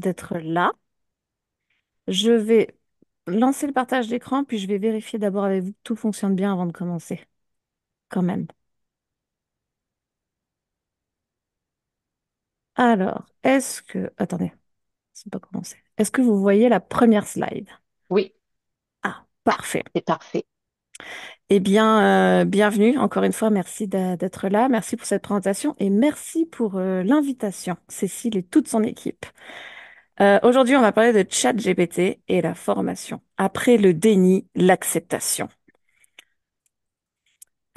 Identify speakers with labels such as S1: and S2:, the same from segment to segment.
S1: d'être là. Je vais lancer le partage d'écran, puis je vais vérifier d'abord avec vous que tout fonctionne bien avant de commencer, quand même. Alors, est-ce que... Attendez, c'est pas commencé. Est-ce que vous voyez la première slide? Oui. Ah, parfait. C'est parfait. Eh bien, euh, bienvenue encore une fois. Merci d'être là. Merci pour cette présentation et merci pour euh, l'invitation, Cécile et toute son équipe. Euh, aujourd'hui, on va parler de ChatGPT et la formation. Après le déni, l'acceptation.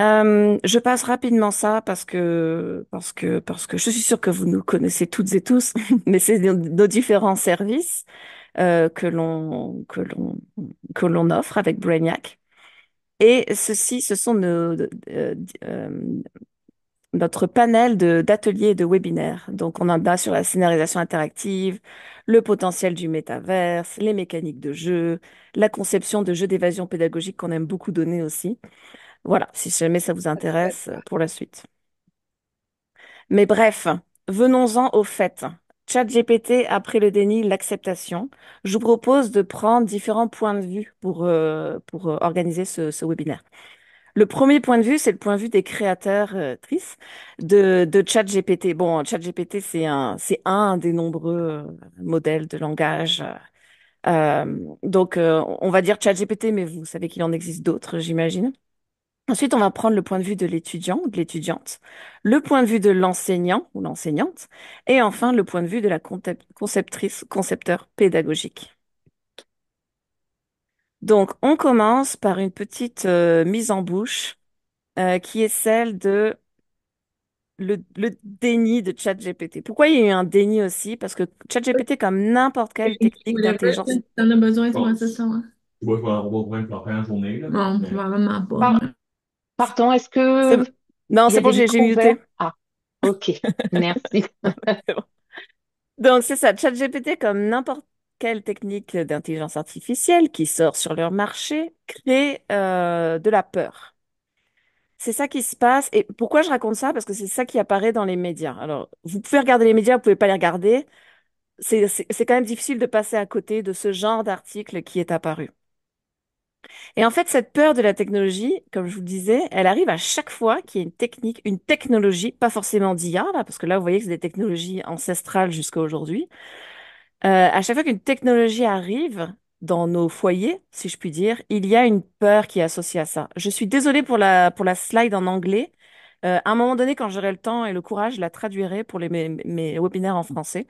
S1: Euh, je passe rapidement ça parce que parce que parce que je suis sûre que vous nous connaissez toutes et tous, mais c'est nos, différents services euh, que l'on que l'on que l'on offre avec Brainiac. Et ceci, ce sont nos notre panel d'ateliers et de webinaires. Donc, on en a sur la scénarisation interactive, le potentiel du métaverse, les mécaniques de jeu, la conception de jeux d'évasion pédagogique qu'on aime beaucoup donner aussi. Voilà, si jamais ça vous intéresse pour la suite. Mais bref, venons-en au fait. GPT après le déni, l'acceptation. Je vous propose de prendre différents points de vue pour, euh, pour euh, organiser ce, ce webinaire. Le premier point de vue, c'est le point de vue des créateurs euh, de, ChatGPT. Bon, ChatGPT, c'est un, c'est un des nombreux euh, modèles de langage. Euh, donc, on va dire ChatGPT, mais vous savez qu'il en existe d'autres, j'imagine. Ensuite, on va prendre le point de vue de l'étudiant ou de l'étudiante, le point de vue de l'enseignant ou l'enseignante, et enfin le point de vue de la conceptrice, concepteur pédagogique. Donc, on commence par une petite euh, mise en bouche euh, qui est celle de le, déni de ChatGPT. Pourquoi il y a eu un déni aussi? Parce que ChatGPT, euh, comme n'importe quelle technique d'intelligence. T'en as besoin, toi, c'est ça,
S2: Tu vois, on va ouvrir la première journée, là. Non,
S1: mais- pas. Pardon, est-ce que
S2: Non, c'est bon, j'ai muté.
S1: Ah, OK. Merci. Donc, c'est ça, ChatGPT, comme n'importe quelle technique d'intelligence artificielle qui sort sur leur marché crée euh, de la peur. C'est ça qui se passe. Et pourquoi je raconte ça Parce que c'est ça qui apparaît dans les médias. Alors, vous pouvez regarder les médias, vous pouvez pas les regarder. C'est quand même difficile de passer à côté de ce genre d'article qui est apparu. Et en fait, cette peur de la technologie, comme je vous le disais, elle arrive à chaque fois qu'il y a une technique, une technologie, pas forcément d'IA, parce que là, vous voyez que c'est des technologies ancestrales jusqu'à aujourd'hui, euh, à chaque fois qu'une technologie arrive dans nos foyers, si je puis dire, il y a une peur qui est associée à ça. Je suis désolée pour la, pour la slide en anglais. Euh, à un moment donné, quand j'aurai le temps et le courage, je la traduirai pour mes, webinaires en français.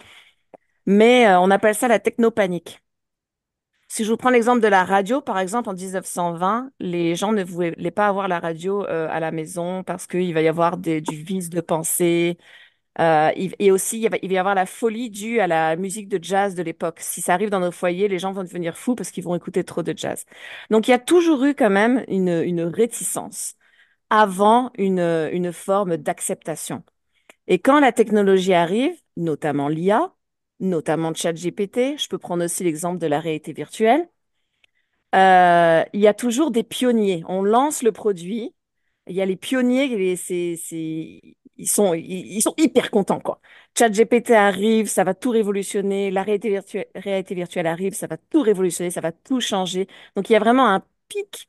S1: Mais euh, on appelle ça la technopanique. Si je vous prends l'exemple de la radio, par exemple, en 1920, les gens ne voulaient pas avoir la radio à la maison parce qu'il va y avoir du vice de pensée, euh, et aussi, il va, y avoir la folie due à la musique de jazz de l'époque. Si ça arrive dans nos foyers, les gens vont devenir fous parce qu'ils vont écouter trop de jazz. Donc, il y a toujours eu quand même une, une réticence avant une, une forme d'acceptation. Et quand la technologie arrive, notamment l'IA, notamment ChatGPT, je peux prendre aussi l'exemple de la réalité virtuelle, euh, il y a toujours des pionniers. On lance le produit, il y a les pionniers, c'est ils sont, ils, sont hyper contents, quoi. ChatGPT arrive, ça va tout révolutionner. La réalité virtuelle, réalité virtuelle arrive, ça va tout révolutionner, ça va tout changer. Donc, il y a vraiment un pic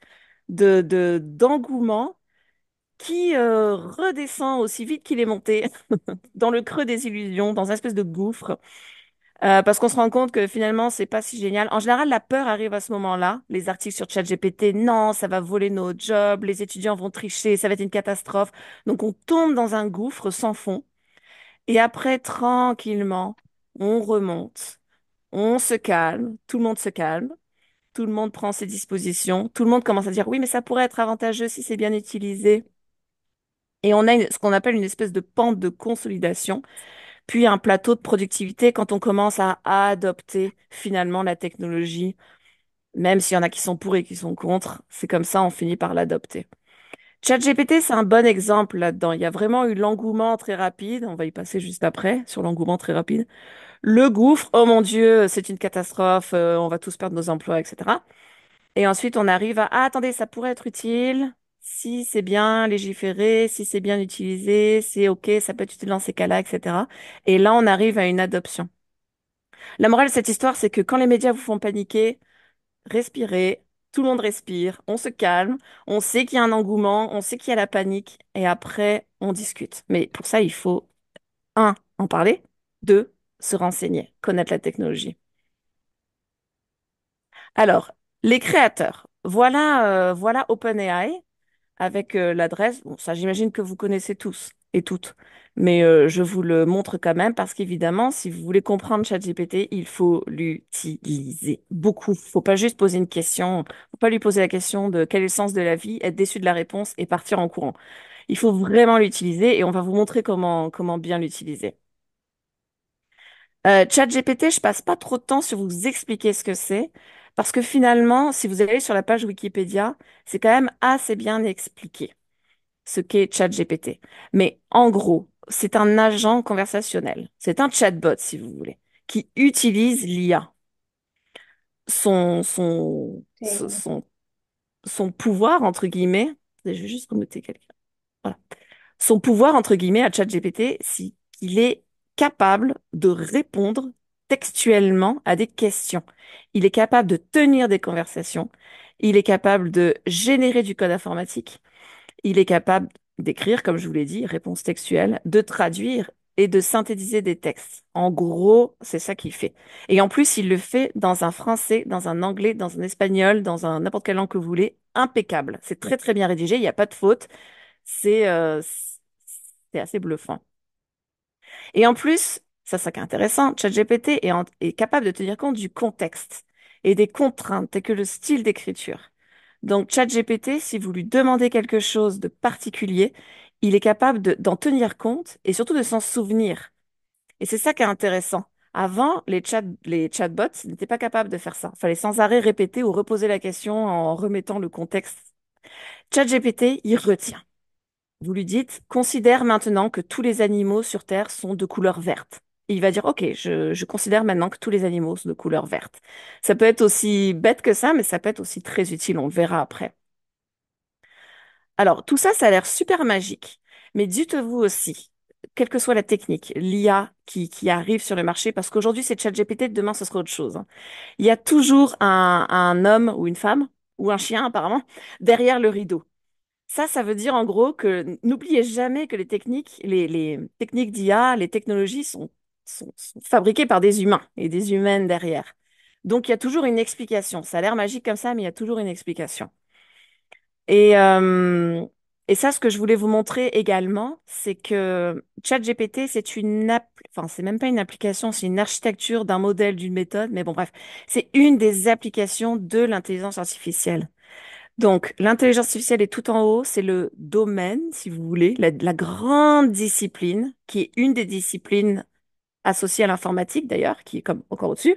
S1: de, d'engouement qui euh, redescend aussi vite qu'il est monté, dans le creux des illusions, dans un espèce de gouffre. Euh, parce qu'on se rend compte que finalement, c'est pas si génial. En général, la peur arrive à ce moment-là. Les articles sur ChatGPT, non, ça va voler nos jobs, les étudiants vont tricher, ça va être une catastrophe. Donc, on tombe dans un gouffre sans fond. Et après, tranquillement, on remonte, on se calme, tout le monde se calme, tout le monde prend ses dispositions, tout le monde commence à dire oui, mais ça pourrait être avantageux si c'est bien utilisé. Et on a ce qu'on appelle une espèce de pente de consolidation puis un plateau de productivité quand on commence à adopter finalement la technologie, même s'il y en a qui sont pour et qui sont contre, c'est comme ça, on finit par l'adopter. ChatGPT, c'est un bon exemple là-dedans. Il y a vraiment eu l'engouement très rapide, on va y passer juste après, sur l'engouement très rapide. Le gouffre, oh mon Dieu, c'est une catastrophe, euh, on va tous perdre nos emplois, etc. Et ensuite, on arrive à, ah, attendez, ça pourrait être utile si c'est bien légiféré, si c'est bien utilisé, c'est OK, ça peut être utile dans ces cas-là, etc. Et là, on arrive à une adoption. La morale de cette histoire, c'est que quand les médias vous font paniquer, respirez, tout le monde respire, on se calme, on sait qu'il y a un engouement, on sait qu'il y a la panique, et après, on discute. Mais pour ça, il faut, un, en parler, deux, se renseigner, connaître la technologie. Alors, les créateurs. Voilà, euh, voilà OpenAI avec euh, l'adresse. ça, j'imagine que vous connaissez tous et toutes. Mais euh, je vous le montre quand même parce qu'évidemment, si vous voulez comprendre ChatGPT, il faut l'utiliser beaucoup. Il ne Faut pas juste poser une question, il ne faut pas lui poser la question de quel est le sens de la vie, être déçu de la réponse et partir en courant. Il faut vraiment l'utiliser et on va vous montrer comment comment bien l'utiliser. Euh, ChatGPT, je passe pas trop de temps sur vous expliquer ce que c'est. Parce que finalement, si vous allez sur la page Wikipédia, c'est quand même assez bien expliqué ce qu'est ChatGPT. Mais en gros, c'est un agent conversationnel. C'est un chatbot, si vous voulez, qui utilise l'IA. Son, son, son, pouvoir, entre guillemets, je vais juste remonter quelqu'un. Voilà. Son pouvoir, entre guillemets, à ChatGPT, c'est qu'il est capable de répondre textuellement à des questions. Il est capable de tenir des conversations. Il est capable de générer du code informatique. Il est capable d'écrire, comme je vous l'ai dit, réponse textuelle, de traduire et de synthétiser des textes. En gros, c'est ça qu'il fait. Et en plus, il le fait dans un français, dans un anglais, dans un espagnol, dans un n'importe quelle langue que vous voulez. Impeccable. C'est très très bien rédigé. Il n'y a pas de faute. C'est euh, c'est assez bluffant. Et en plus, ça, ça qui est intéressant, ChatGPT est, est capable de tenir compte du contexte et des contraintes et que le style d'écriture. Donc, ChatGPT, si vous lui demandez quelque chose de particulier, il est capable d'en tenir compte et surtout de s'en souvenir. Et c'est ça qui est intéressant. Avant, les chat, les chatbots n'étaient pas capables de faire ça. Il Fallait sans arrêt répéter ou reposer la question en remettant le contexte. ChatGPT, il retient. Vous lui dites, considère maintenant que tous les animaux sur Terre sont de couleur verte il va dire, OK, je, considère maintenant que tous les animaux sont de couleur verte. Ça peut être aussi bête que ça, mais ça peut être aussi très utile, on le verra après. Alors, tout ça, ça a l'air super magique, mais dites-vous aussi, quelle que soit la technique, l'IA qui, qui arrive sur le marché, parce qu'aujourd'hui c'est ChatGPT, demain ce sera autre chose. Hein. Il y a toujours un, homme ou une femme, ou un chien apparemment, derrière le rideau. Ça, ça veut dire en gros que n'oubliez jamais que les techniques, les, les techniques d'IA, les technologies sont sont, fabriqués par des humains et des humaines derrière. Donc il y a toujours une explication. Ça a l'air magique comme ça, mais il y a toujours une explication. Et, euh, et ça, ce que je voulais vous montrer également, c'est que ChatGPT, c'est une enfin c'est même pas une application, c'est une architecture d'un modèle, d'une méthode, mais bon bref, c'est une des applications de l'intelligence artificielle. Donc, l'intelligence artificielle est tout en haut, c'est le domaine, si vous voulez, la, la grande discipline, qui est une des disciplines associé à l'informatique d'ailleurs, qui est comme encore au-dessus.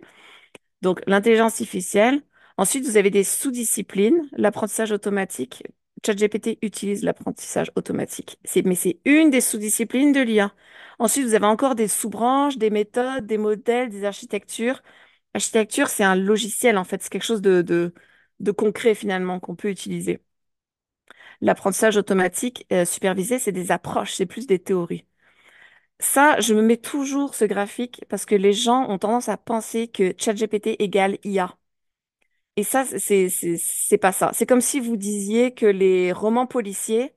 S1: Donc l'intelligence artificielle. Ensuite, vous avez des sous-disciplines, l'apprentissage automatique. ChatGPT utilise l'apprentissage automatique. C'est, mais c'est une des sous-disciplines de l'IA. Ensuite, vous avez encore des sous-branches, des méthodes, des modèles, des architectures. Architecture, c'est un logiciel en fait, c'est quelque chose de, de, concret finalement qu'on peut utiliser. L'apprentissage automatique euh, supervisé, c'est des approches, c'est plus des théories. Ça, je me mets toujours ce graphique parce que les gens ont tendance à penser que ChatGPT égale IA. Et ça, c'est c'est pas ça. C'est comme si vous disiez que les romans policiers,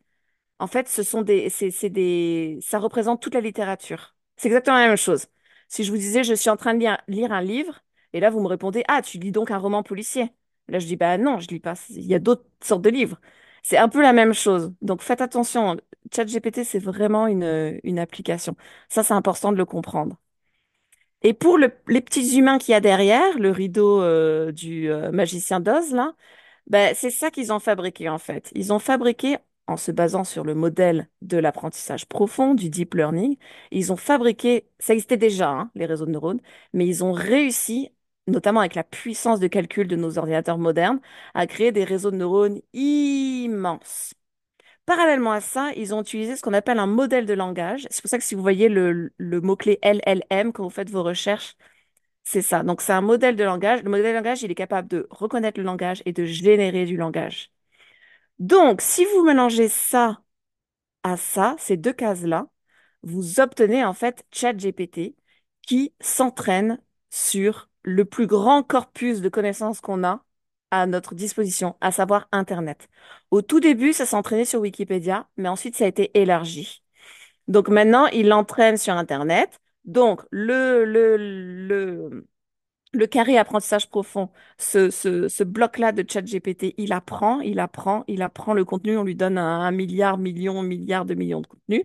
S1: en fait, ce sont des c'est c'est des ça représente toute la littérature. C'est exactement la même chose. Si je vous disais je suis en train de lire, lire un livre et là vous me répondez ah tu lis donc un roman policier. Là je dis bah non je lis pas. Il y a d'autres sortes de livres. C'est un peu la même chose. Donc faites attention. ChatGPT, c'est vraiment une, une application. Ça, c'est important de le comprendre. Et pour les petits humains qu'il y a derrière, le rideau euh, du euh, magicien d'Oz, là, ben, c'est ça qu'ils ont fabriqué en fait. Ils ont fabriqué, en se basant sur le modèle de l'apprentissage profond, du deep learning, ils ont fabriqué, ça existait déjà, hein, les réseaux de neurones, mais ils ont réussi, notamment avec la puissance de calcul de nos ordinateurs modernes, à créer des réseaux de neurones immenses. Parallèlement à ça, ils ont utilisé ce qu'on appelle un modèle de langage. C'est pour ça que si vous voyez le, mot-clé LLM quand vous faites vos recherches, c'est ça. Donc c'est un modèle de langage. Le modèle de langage, il est capable de reconnaître le langage et de générer du langage. Donc si vous mélangez ça à ça, ces deux cases-là, vous obtenez en fait ChatGPT qui s'entraîne sur le plus grand corpus de connaissances qu'on a à notre disposition, à savoir Internet. Au tout début, ça s'entraînait sur Wikipédia, mais ensuite, ça a été élargi. Donc maintenant, il l'entraîne sur Internet. Donc, le, le, le, le carré apprentissage profond, ce, ce, ce bloc-là de chat GPT, il apprend, il apprend, il apprend le contenu. On lui donne un, milliard, millions, milliards de millions de contenus,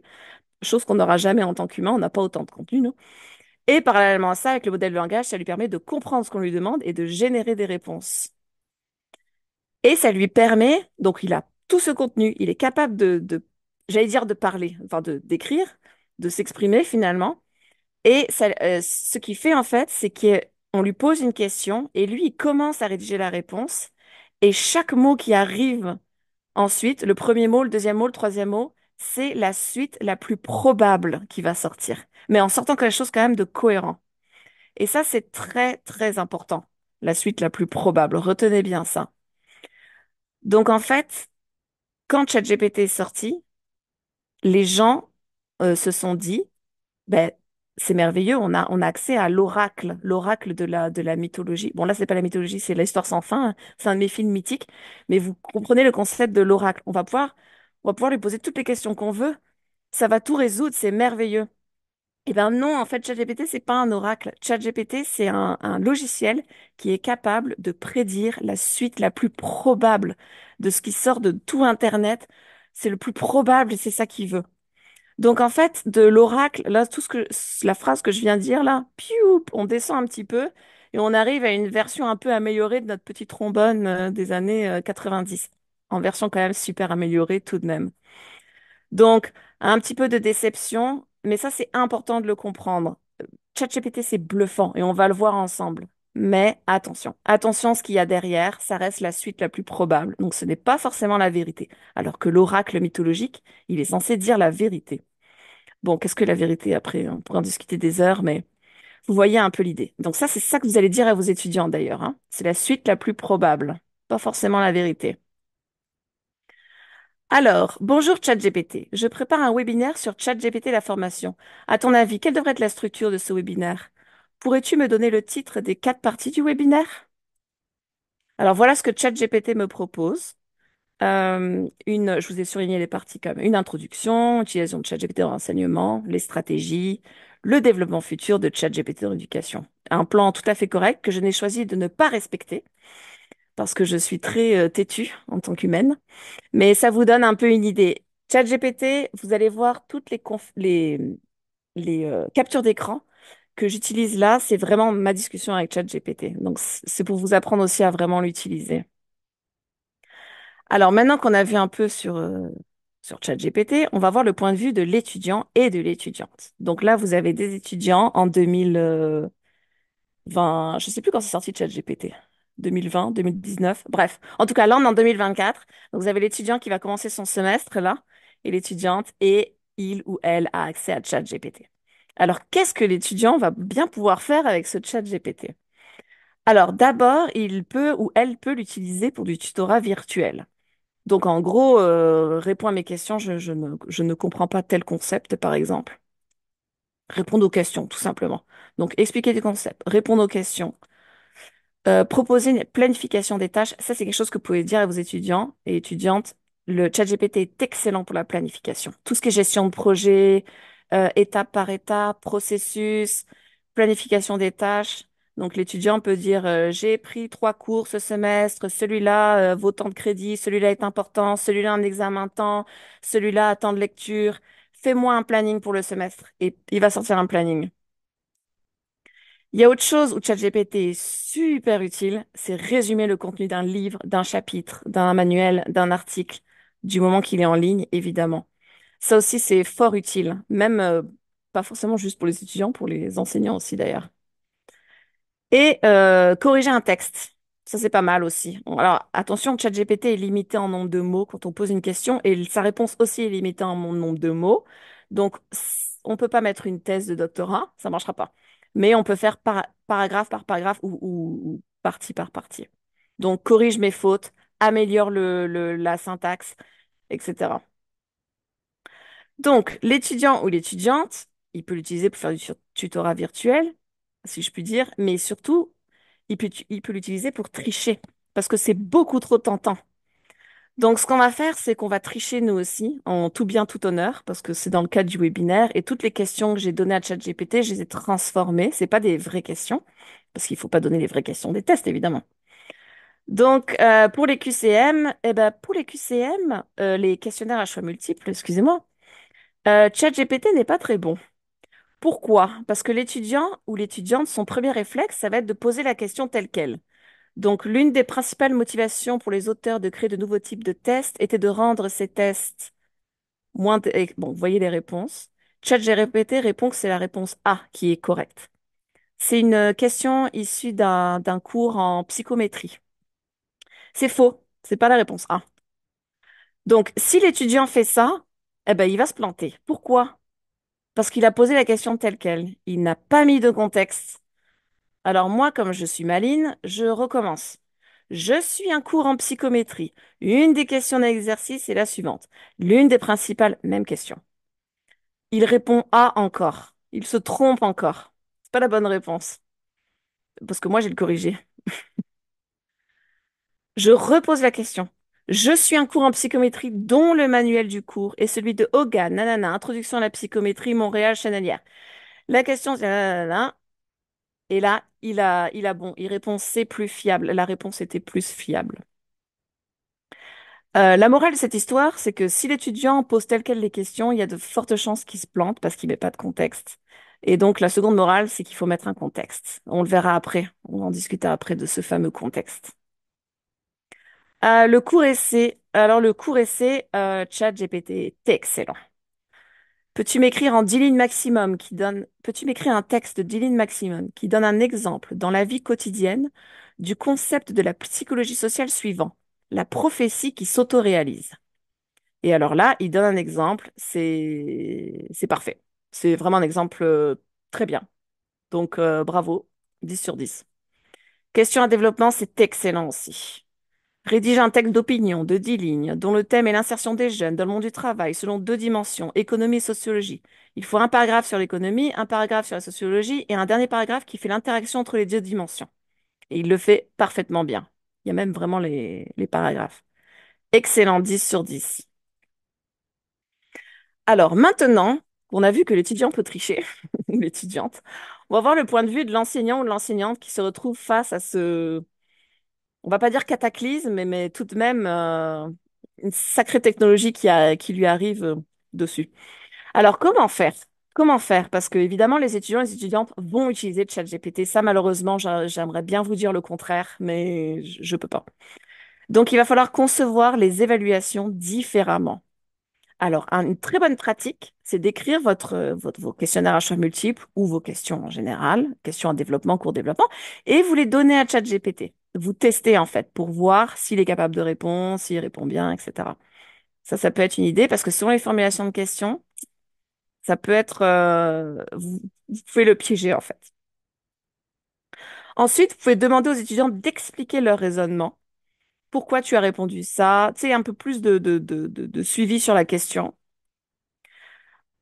S1: chose qu'on n'aura jamais en tant qu'humain. On n'a pas autant de contenu, nous. Et parallèlement à ça, avec le modèle de langage, ça lui permet de comprendre ce qu'on lui demande et de générer des réponses. Et ça lui permet, donc il a tout ce contenu, il est capable de, de j'allais dire de parler, enfin de d'écrire, de s'exprimer finalement. Et euh, ce qu'il fait en fait, c'est qu'on lui pose une question et lui, il commence à rédiger la réponse. Et chaque mot qui arrive ensuite, le premier mot, le deuxième mot, le troisième mot, c'est la suite la plus probable qui va sortir. Mais en sortant quelque chose quand même de cohérent. Et ça, c'est très, très important. La suite la plus probable. Retenez bien ça. Donc en fait, quand ChatGPT est sorti, les gens euh, se sont dit, ben, c'est merveilleux, on a, on a accès à l'oracle, l'oracle de la, de la mythologie. Bon, là, c'est pas la mythologie, c'est l'histoire sans fin, hein. c'est un de mes films mythiques, mais vous comprenez le concept de l'oracle. On va pouvoir, on va pouvoir lui poser toutes les questions qu'on veut, ça va tout résoudre, c'est merveilleux. Eh bien non, en fait, ChatGPT, c'est pas un oracle. ChatGPT, c'est un, logiciel qui est capable de prédire la suite la plus probable de ce qui sort de tout Internet. C'est le plus probable et c'est ça qu'il veut. Donc en fait, de l'oracle, là, tout ce que la phrase que je viens de dire là, on descend un petit peu et on arrive à une version un peu améliorée de notre petite trombone euh, des années 90, euh, en version quand même super améliorée tout de même. Donc un petit peu de déception, mais ça, c'est important de le comprendre. ChatGPT, c'est bluffant et on va le voir ensemble. Mais attention, attention, ce qu'il y a derrière, ça reste la suite la plus probable. Donc ce n'est pas forcément la vérité. Alors que l'oracle mythologique, il est censé dire la vérité. Bon, qu'est-ce que la vérité après On pourrait en discuter des heures, mais vous voyez un peu l'idée. Donc ça, c'est ça que vous allez dire à vos étudiants d'ailleurs. Hein. C'est la suite la plus probable, pas forcément la vérité. Alors, bonjour ChatGPT. Je prépare un webinaire sur ChatGPT la formation. À ton avis, quelle devrait être la structure de ce webinaire? Pourrais-tu me donner le titre des quatre parties du webinaire? Alors voilà ce que ChatGPT me propose. Euh, une, je vous ai surligné les parties comme une introduction, utilisation de ChatGPT dans l'enseignement, les stratégies, le développement futur de ChatGPT dans l'éducation. Un plan tout à fait correct que je n'ai choisi de ne pas respecter parce que je suis très euh, têtue en tant qu'humaine. Mais ça vous donne un peu une idée. ChatGPT, vous allez voir toutes les, les, euh, captures d'écran que j'utilise là. C'est vraiment ma discussion avec ChatGPT. Donc, c'est pour vous apprendre aussi à vraiment l'utiliser. Alors, maintenant qu'on a vu un peu sur, euh, sur ChatGPT, on va voir le point de vue de l'étudiant et de l'étudiante. Donc là, vous avez des étudiants en 2020, je ne sais plus quand c'est sorti ChatGPT. 2020, 2019. Bref, en tout cas, là, on est en 2024. vous avez l'étudiant qui va commencer son semestre, là, et l'étudiante, et il ou elle a accès à ChatGPT. Alors, qu'est-ce que l'étudiant va bien pouvoir faire avec ce ChatGPT Alors, d'abord, il peut ou elle peut l'utiliser pour du tutorat virtuel. Donc, en gros, euh, réponds à mes questions, je, ne, je ne comprends pas tel concept, par exemple. Répondre aux questions, tout simplement. Donc, expliquer des concepts, répondre aux questions. Euh, proposer une planification des tâches, ça c'est quelque chose que vous pouvez dire à vos étudiants et étudiantes. Le chat GPT est excellent pour la planification. Tout ce qui est gestion de projet, euh, étape par étape, processus, planification des tâches. Donc l'étudiant peut dire euh, j'ai pris trois cours ce semestre, celui-là vaut tant de crédit, celui-là est important, celui-là un examen temps, celui-là temps de lecture. Fais-moi un planning pour le semestre et il va sortir un planning. Il y a autre chose où ChatGPT est super utile, c'est résumer le contenu d'un livre, d'un chapitre, d'un manuel, d'un article, du moment qu'il est en ligne, évidemment. Ça aussi, c'est fort utile, même euh, pas forcément juste pour les étudiants, pour les enseignants aussi d'ailleurs. Et euh, corriger un texte, ça c'est pas mal aussi. Alors attention, ChatGPT est limité en nombre de mots quand on pose une question et sa réponse aussi est limitée en nombre de mots. Donc on peut pas mettre une thèse de doctorat, ça marchera pas mais on peut faire paragraphe par paragraphe ou, partie par partie. Donc, corrige mes fautes, améliore le, la syntaxe, etc. Donc, l'étudiant ou l'étudiante, il peut l'utiliser pour faire du tutorat virtuel, si je puis dire, mais surtout, il peut l'utiliser pour tricher, parce que c'est beaucoup trop tentant. Donc, ce qu'on va faire, c'est qu'on va tricher nous aussi, en tout bien, tout honneur, parce que c'est dans le cadre du webinaire. Et toutes les questions que j'ai données à ChatGPT, je les ai transformées. C'est pas des vraies questions, parce qu'il faut pas donner les vraies questions des tests, évidemment. Donc, euh, pour les QCM, eh ben, pour les QCM, euh, les questionnaires à choix multiples, excusez-moi, euh, ChatGPT n'est pas très bon. Pourquoi? Parce que l'étudiant ou l'étudiante, son premier réflexe, ça va être de poser la question telle qu'elle. Donc, l'une des principales motivations pour les auteurs de créer de nouveaux types de tests était de rendre ces tests moins... Bon, vous voyez les réponses. répété, répond que c'est la réponse A qui est correcte. C'est une euh, question issue d'un, d'un cours en psychométrie. C'est faux, c'est pas la réponse A. Donc, si l'étudiant fait ça, eh ben, il va se planter. Pourquoi? Parce qu'il a posé la question telle qu'elle. Il n'a pas mis de contexte. Alors moi, comme je suis maline, je recommence. Je suis un cours en psychométrie. Une des questions d'exercice est la suivante. L'une des principales, même question. Il répond A encore. Il se trompe encore. C'est pas la bonne réponse. Parce que moi, j'ai le corrigé. je repose la question. Je suis un cours en psychométrie dont le manuel du cours est celui de Hogan, nanana, introduction à la psychométrie, Montréal, Chanelière. La question, nanana, et là, il a, il a bon, il répond c'est plus fiable. La réponse était plus fiable. Euh, la morale de cette histoire, c'est que si l'étudiant pose telles quelles les questions, il y a de fortes chances qu'il se plante parce qu'il met pas de contexte. Et donc la seconde morale, c'est qu'il faut mettre un contexte. On le verra après. On en discutera après de ce fameux contexte. Euh, le cours essai. Alors le cours essai, euh, GPT était excellent. Peux-tu m'écrire en dix maximum qui donne, peux-tu m'écrire un texte de dix lignes maximum qui donne un exemple dans la vie quotidienne du concept de la psychologie sociale suivant, la prophétie qui s'autoréalise? Et alors là, il donne un exemple, c'est, c'est parfait. C'est vraiment un exemple euh, très bien. Donc, euh, bravo, 10 sur 10. Question à développement, c'est excellent aussi. Rédige un texte d'opinion de dix lignes dont le thème est l'insertion des jeunes dans le monde du travail selon deux dimensions, économie et sociologie. Il faut un paragraphe sur l'économie, un paragraphe sur la sociologie et un dernier paragraphe qui fait l'interaction entre les deux dimensions. Et il le fait parfaitement bien. Il y a même vraiment les, paragraphes. Excellent 10 sur 10. Alors maintenant on a vu que l'étudiant peut tricher, ou l'étudiante, on va voir le point de vue de l'enseignant ou de l'enseignante qui se retrouve face à ce, on va pas dire cataclysme, mais, tout de même euh, une sacrée technologie qui, lui arrive euh, dessus. Alors comment faire Comment faire Parce que évidemment, les étudiants et les étudiantes vont utiliser ChatGPT. Ça, malheureusement, j'aimerais bien vous dire le contraire, mais je peux pas. Donc, il va falloir concevoir les évaluations différemment. Alors, une très bonne pratique, c'est d'écrire votre, votre, vos questionnaires à choix multiples ou vos questions en général, questions en développement, cours développement, et vous les donner à ChatGPT vous testez en fait pour voir s'il est capable de répondre, s'il répond bien, etc. Ça, ça peut être une idée parce que selon les formulations de questions, ça peut être, euh, vous, pouvez le piéger en fait. Ensuite, vous pouvez demander aux étudiants d'expliquer leur raisonnement. Pourquoi tu as répondu ça Tu sais, un peu plus de, de, de, de, suivi sur la question.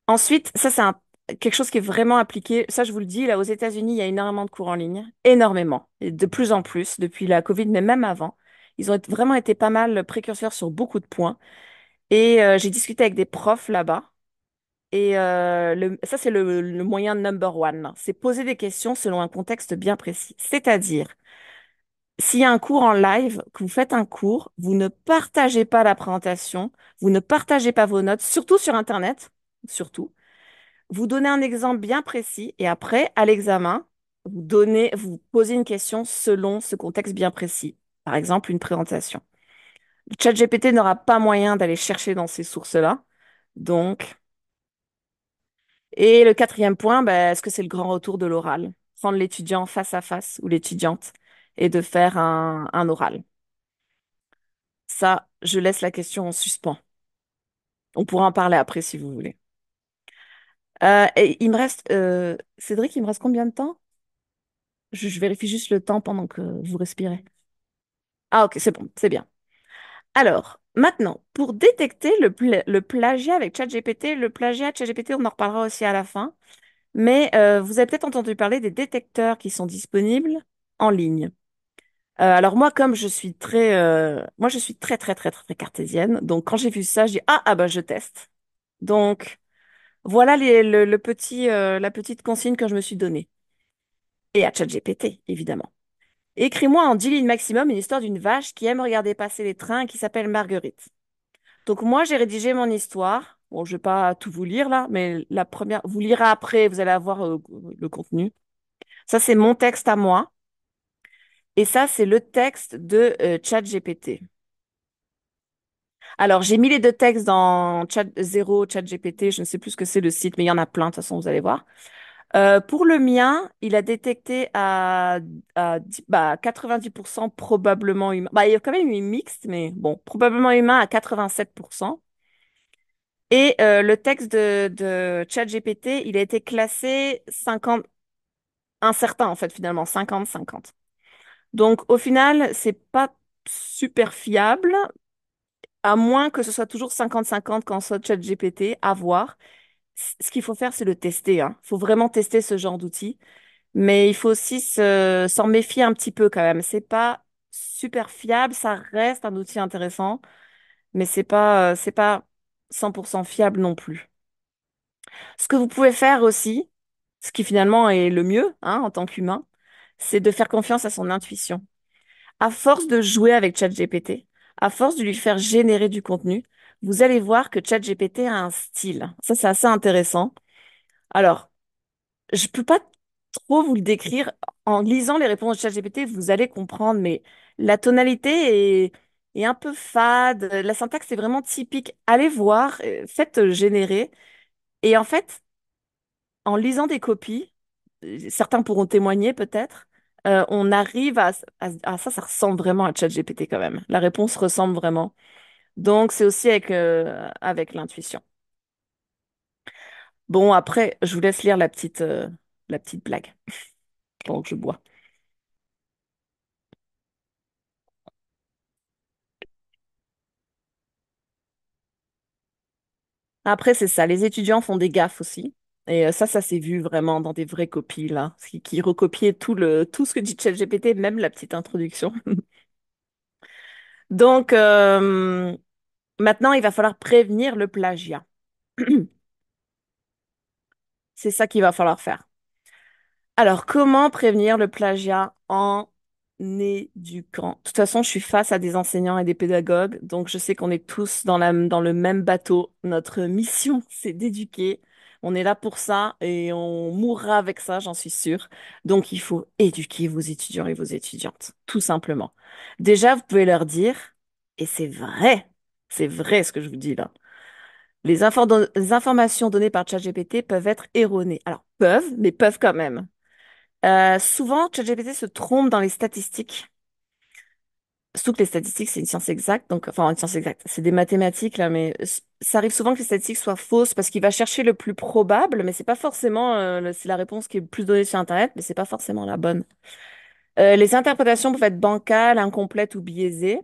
S1: Ensuite, ça c'est un quelque chose qui est vraiment appliqué. Ça, je vous le dis, là, aux États-Unis, il y a énormément de cours en ligne, énormément, et de plus en plus depuis la Covid, mais même avant. Ils ont vraiment été pas mal précurseurs sur beaucoup de points. Et euh, j'ai discuté avec des profs là-bas. Et euh, le, ça, c'est le, le, moyen number one. C'est poser des questions selon un contexte bien précis. C'est-à-dire, s'il y a un cours en live, que vous faites un cours, vous ne partagez pas la présentation, vous ne partagez pas vos notes, surtout sur Internet, surtout vous donnez un exemple bien précis et après, à l'examen, vous vous posez une question selon ce contexte bien précis. Par exemple, une présentation. Le chat GPT n'aura pas moyen d'aller chercher dans ces sources-là. Donc, et le quatrième point, bah, est-ce que c'est le grand retour de l'oral? Prendre l'étudiant face à face ou l'étudiante et de faire un oral. Ça, je laisse la question en suspens. On pourra en parler après si vous voulez. Euh, il me reste, euh, Cédric, il me reste combien de temps? Je, vérifie juste le temps pendant que vous respirez. Ah, ok, c'est bon, c'est bien. Alors, maintenant, pour détecter le, plagiat avec ChatGPT, le plagiat ChatGPT, on en reparlera aussi à la fin, mais euh, vous avez peut-être entendu parler des détecteurs qui sont disponibles en ligne. alors moi, comme je suis très, moi je suis très très très très, très cartésienne, donc quand j'ai vu ça, j'ai ah ah bah je teste. Donc voilà le, petit, euh, la petite consigne que je me suis donnée. Et à ChatGPT, évidemment. Écris-moi en 10 lignes maximum une histoire d'une vache qui aime regarder passer les trains et qui s'appelle Marguerite. Donc moi, j'ai rédigé mon histoire. Bon, je vais pas tout vous lire là, mais la première, vous lirez après, vous allez avoir euh, le contenu. Ça, c'est mon texte à moi. Et ça, c'est le texte de euh, ChatGPT. Alors, j'ai mis les deux textes dans Chat 0, Chat GPT, je ne sais plus ce que c'est le site, mais il y en a plein, de toute façon, vous allez voir. Euh, pour le mien, il a détecté à, 90% bah, probablement humain. Bah, il y a quand même une mixte, mais bon, probablement humain à 87%. Et euh, le texte de, Chat GPT, il a été classé 50, incertain en fait finalement, 50-50. Donc au final, c'est pas super fiable, à moins que ce soit toujours 50-50 quand soit GPT, à voir. ce qu'il faut faire, c'est le tester. Il hein. faut vraiment tester ce genre d'outil. Mais il faut aussi s'en méfier un petit peu quand même. C'est pas super fiable, ça reste un outil intéressant, mais c'est pas, euh, c'est pas 100% fiable non plus. Ce que vous pouvez faire aussi, ce qui finalement est le mieux hein, en tant qu'humain, c'est de faire confiance à son intuition. À force de jouer avec ChatGPT, à force de lui faire générer du contenu, vous allez voir que ChatGPT a un style. Ça, c'est assez intéressant. Alors, je ne peux pas trop vous le décrire. En lisant les réponses de ChatGPT, vous allez comprendre, mais la tonalité est, est un peu fade. La syntaxe est vraiment typique. Allez voir, euh, faites euh, générer. Et en fait, en lisant des copies, euh, certains pourront témoigner peut-être, euh, on arrive à, ça, ça ressemble vraiment à ChatGPT quand même. La réponse ressemble vraiment. Donc, c'est aussi avec, euh, avec l'intuition. Bon, après, je vous laisse lire la petite, euh, la petite blague pendant que je bois. Après, c'est ça. Les étudiants font des gaffes aussi. Et euh, ça, ça s'est vu vraiment dans des vraies copies, là, qui, recopiaient tout le, tout ce que dit ChatGPT, même la petite introduction. Donc, euh, maintenant, il va falloir prévenir le plagiat. C'est ça qu'il va falloir faire. Alors, comment prévenir le plagiat en éduquant? De toute façon, je suis face à des enseignants et des pédagogues, donc je sais qu'on est tous dans dans le même bateau. Notre mission, c'est d'éduquer on est là pour ça et on mourra avec ça, j'en suis sûre. Donc, il faut éduquer vos étudiants et vos étudiantes, tout simplement. Déjà, vous pouvez leur dire, et c'est vrai, c'est vrai ce que je vous dis là. Les, informations données par ChatGPT peuvent être erronées. Alors, peuvent, mais peuvent quand même. Euh, souvent, ChatGPT se trompe dans les statistiques Surtout que les statistiques, c'est une science exacte, donc enfin une science exacte, c'est des mathématiques là, mais ça arrive souvent que les statistiques soient fausses parce qu'il va chercher le plus probable, mais c'est pas forcément euh, c'est la réponse qui est plus donnée sur Internet, mais c'est pas forcément la bonne. Euh, les interprétations peuvent être bancales, incomplètes ou biaisées.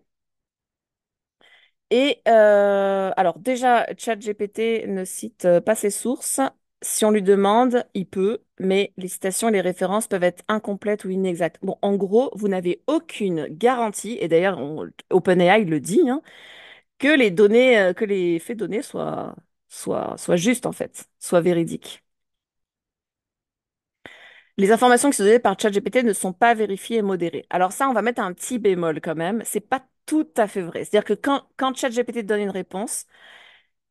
S1: Et euh, alors déjà, ChatGPT ne cite pas ses sources si on lui demande, il peut, mais les citations et les références peuvent être incomplètes ou inexactes. Bon, en gros, vous n'avez aucune garantie, et d'ailleurs, OpenAI le dit, hein, que les données, euh, que les faits donnés soient, soient, soient justes, en fait, soient véridiques. Les informations qui sont données par ChatGPT ne sont pas vérifiées et modérées. Alors ça, on va mettre un petit bémol quand même. C'est pas tout à fait vrai. C'est-à-dire que quand, quand ChatGPT donne une réponse,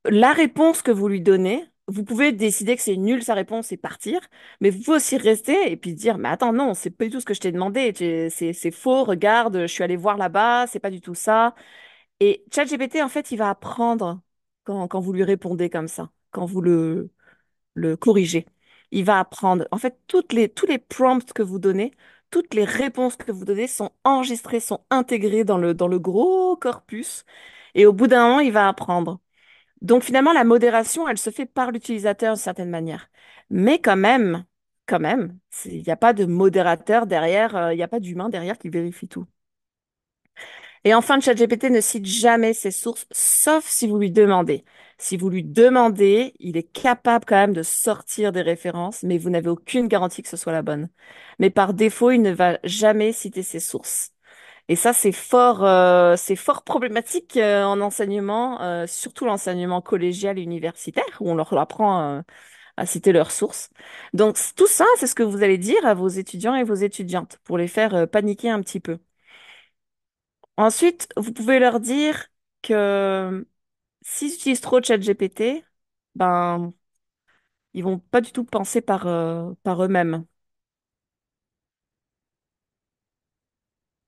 S1: la réponse que vous lui donnez vous pouvez décider que c'est nul sa réponse et partir, mais vous pouvez aussi rester et puis dire mais attends non c'est pas du tout ce que je t'ai demandé, c'est faux, regarde, je suis allé voir là-bas, c'est pas du tout ça. Et ChatGPT en fait il va apprendre quand, vous lui répondez comme ça, quand vous le le corrigez, il va apprendre. En fait toutes les tous les prompts que vous donnez, toutes les réponses que vous donnez sont enregistrées, sont intégrées dans le dans le gros corpus et au bout d'un an, il va apprendre. Donc finalement, la modération, elle se fait par l'utilisateur d'une certaine manière. Mais quand même, quand même, il n'y a pas de modérateur derrière, euh, il n'y a pas d'humain derrière qui vérifie tout. Et enfin, GPT ne cite jamais ses sources, sauf si vous lui demandez. Si vous lui demandez, il est capable quand même de sortir des références, mais vous n'avez aucune garantie que ce soit la bonne. Mais par défaut, il ne va jamais citer ses sources. Et ça, c'est fort, euh, c'est fort problématique euh, en enseignement, euh, surtout l'enseignement collégial et universitaire, où on leur apprend à citer leurs sources. Donc tout ça, c'est ce que vous allez dire à vos étudiants et vos étudiantes pour les faire paniquer un petit peu. Ensuite, vous pouvez leur dire que s'ils utilisent trop ChatGPT, ben ils vont pas du tout penser par, par eux-mêmes.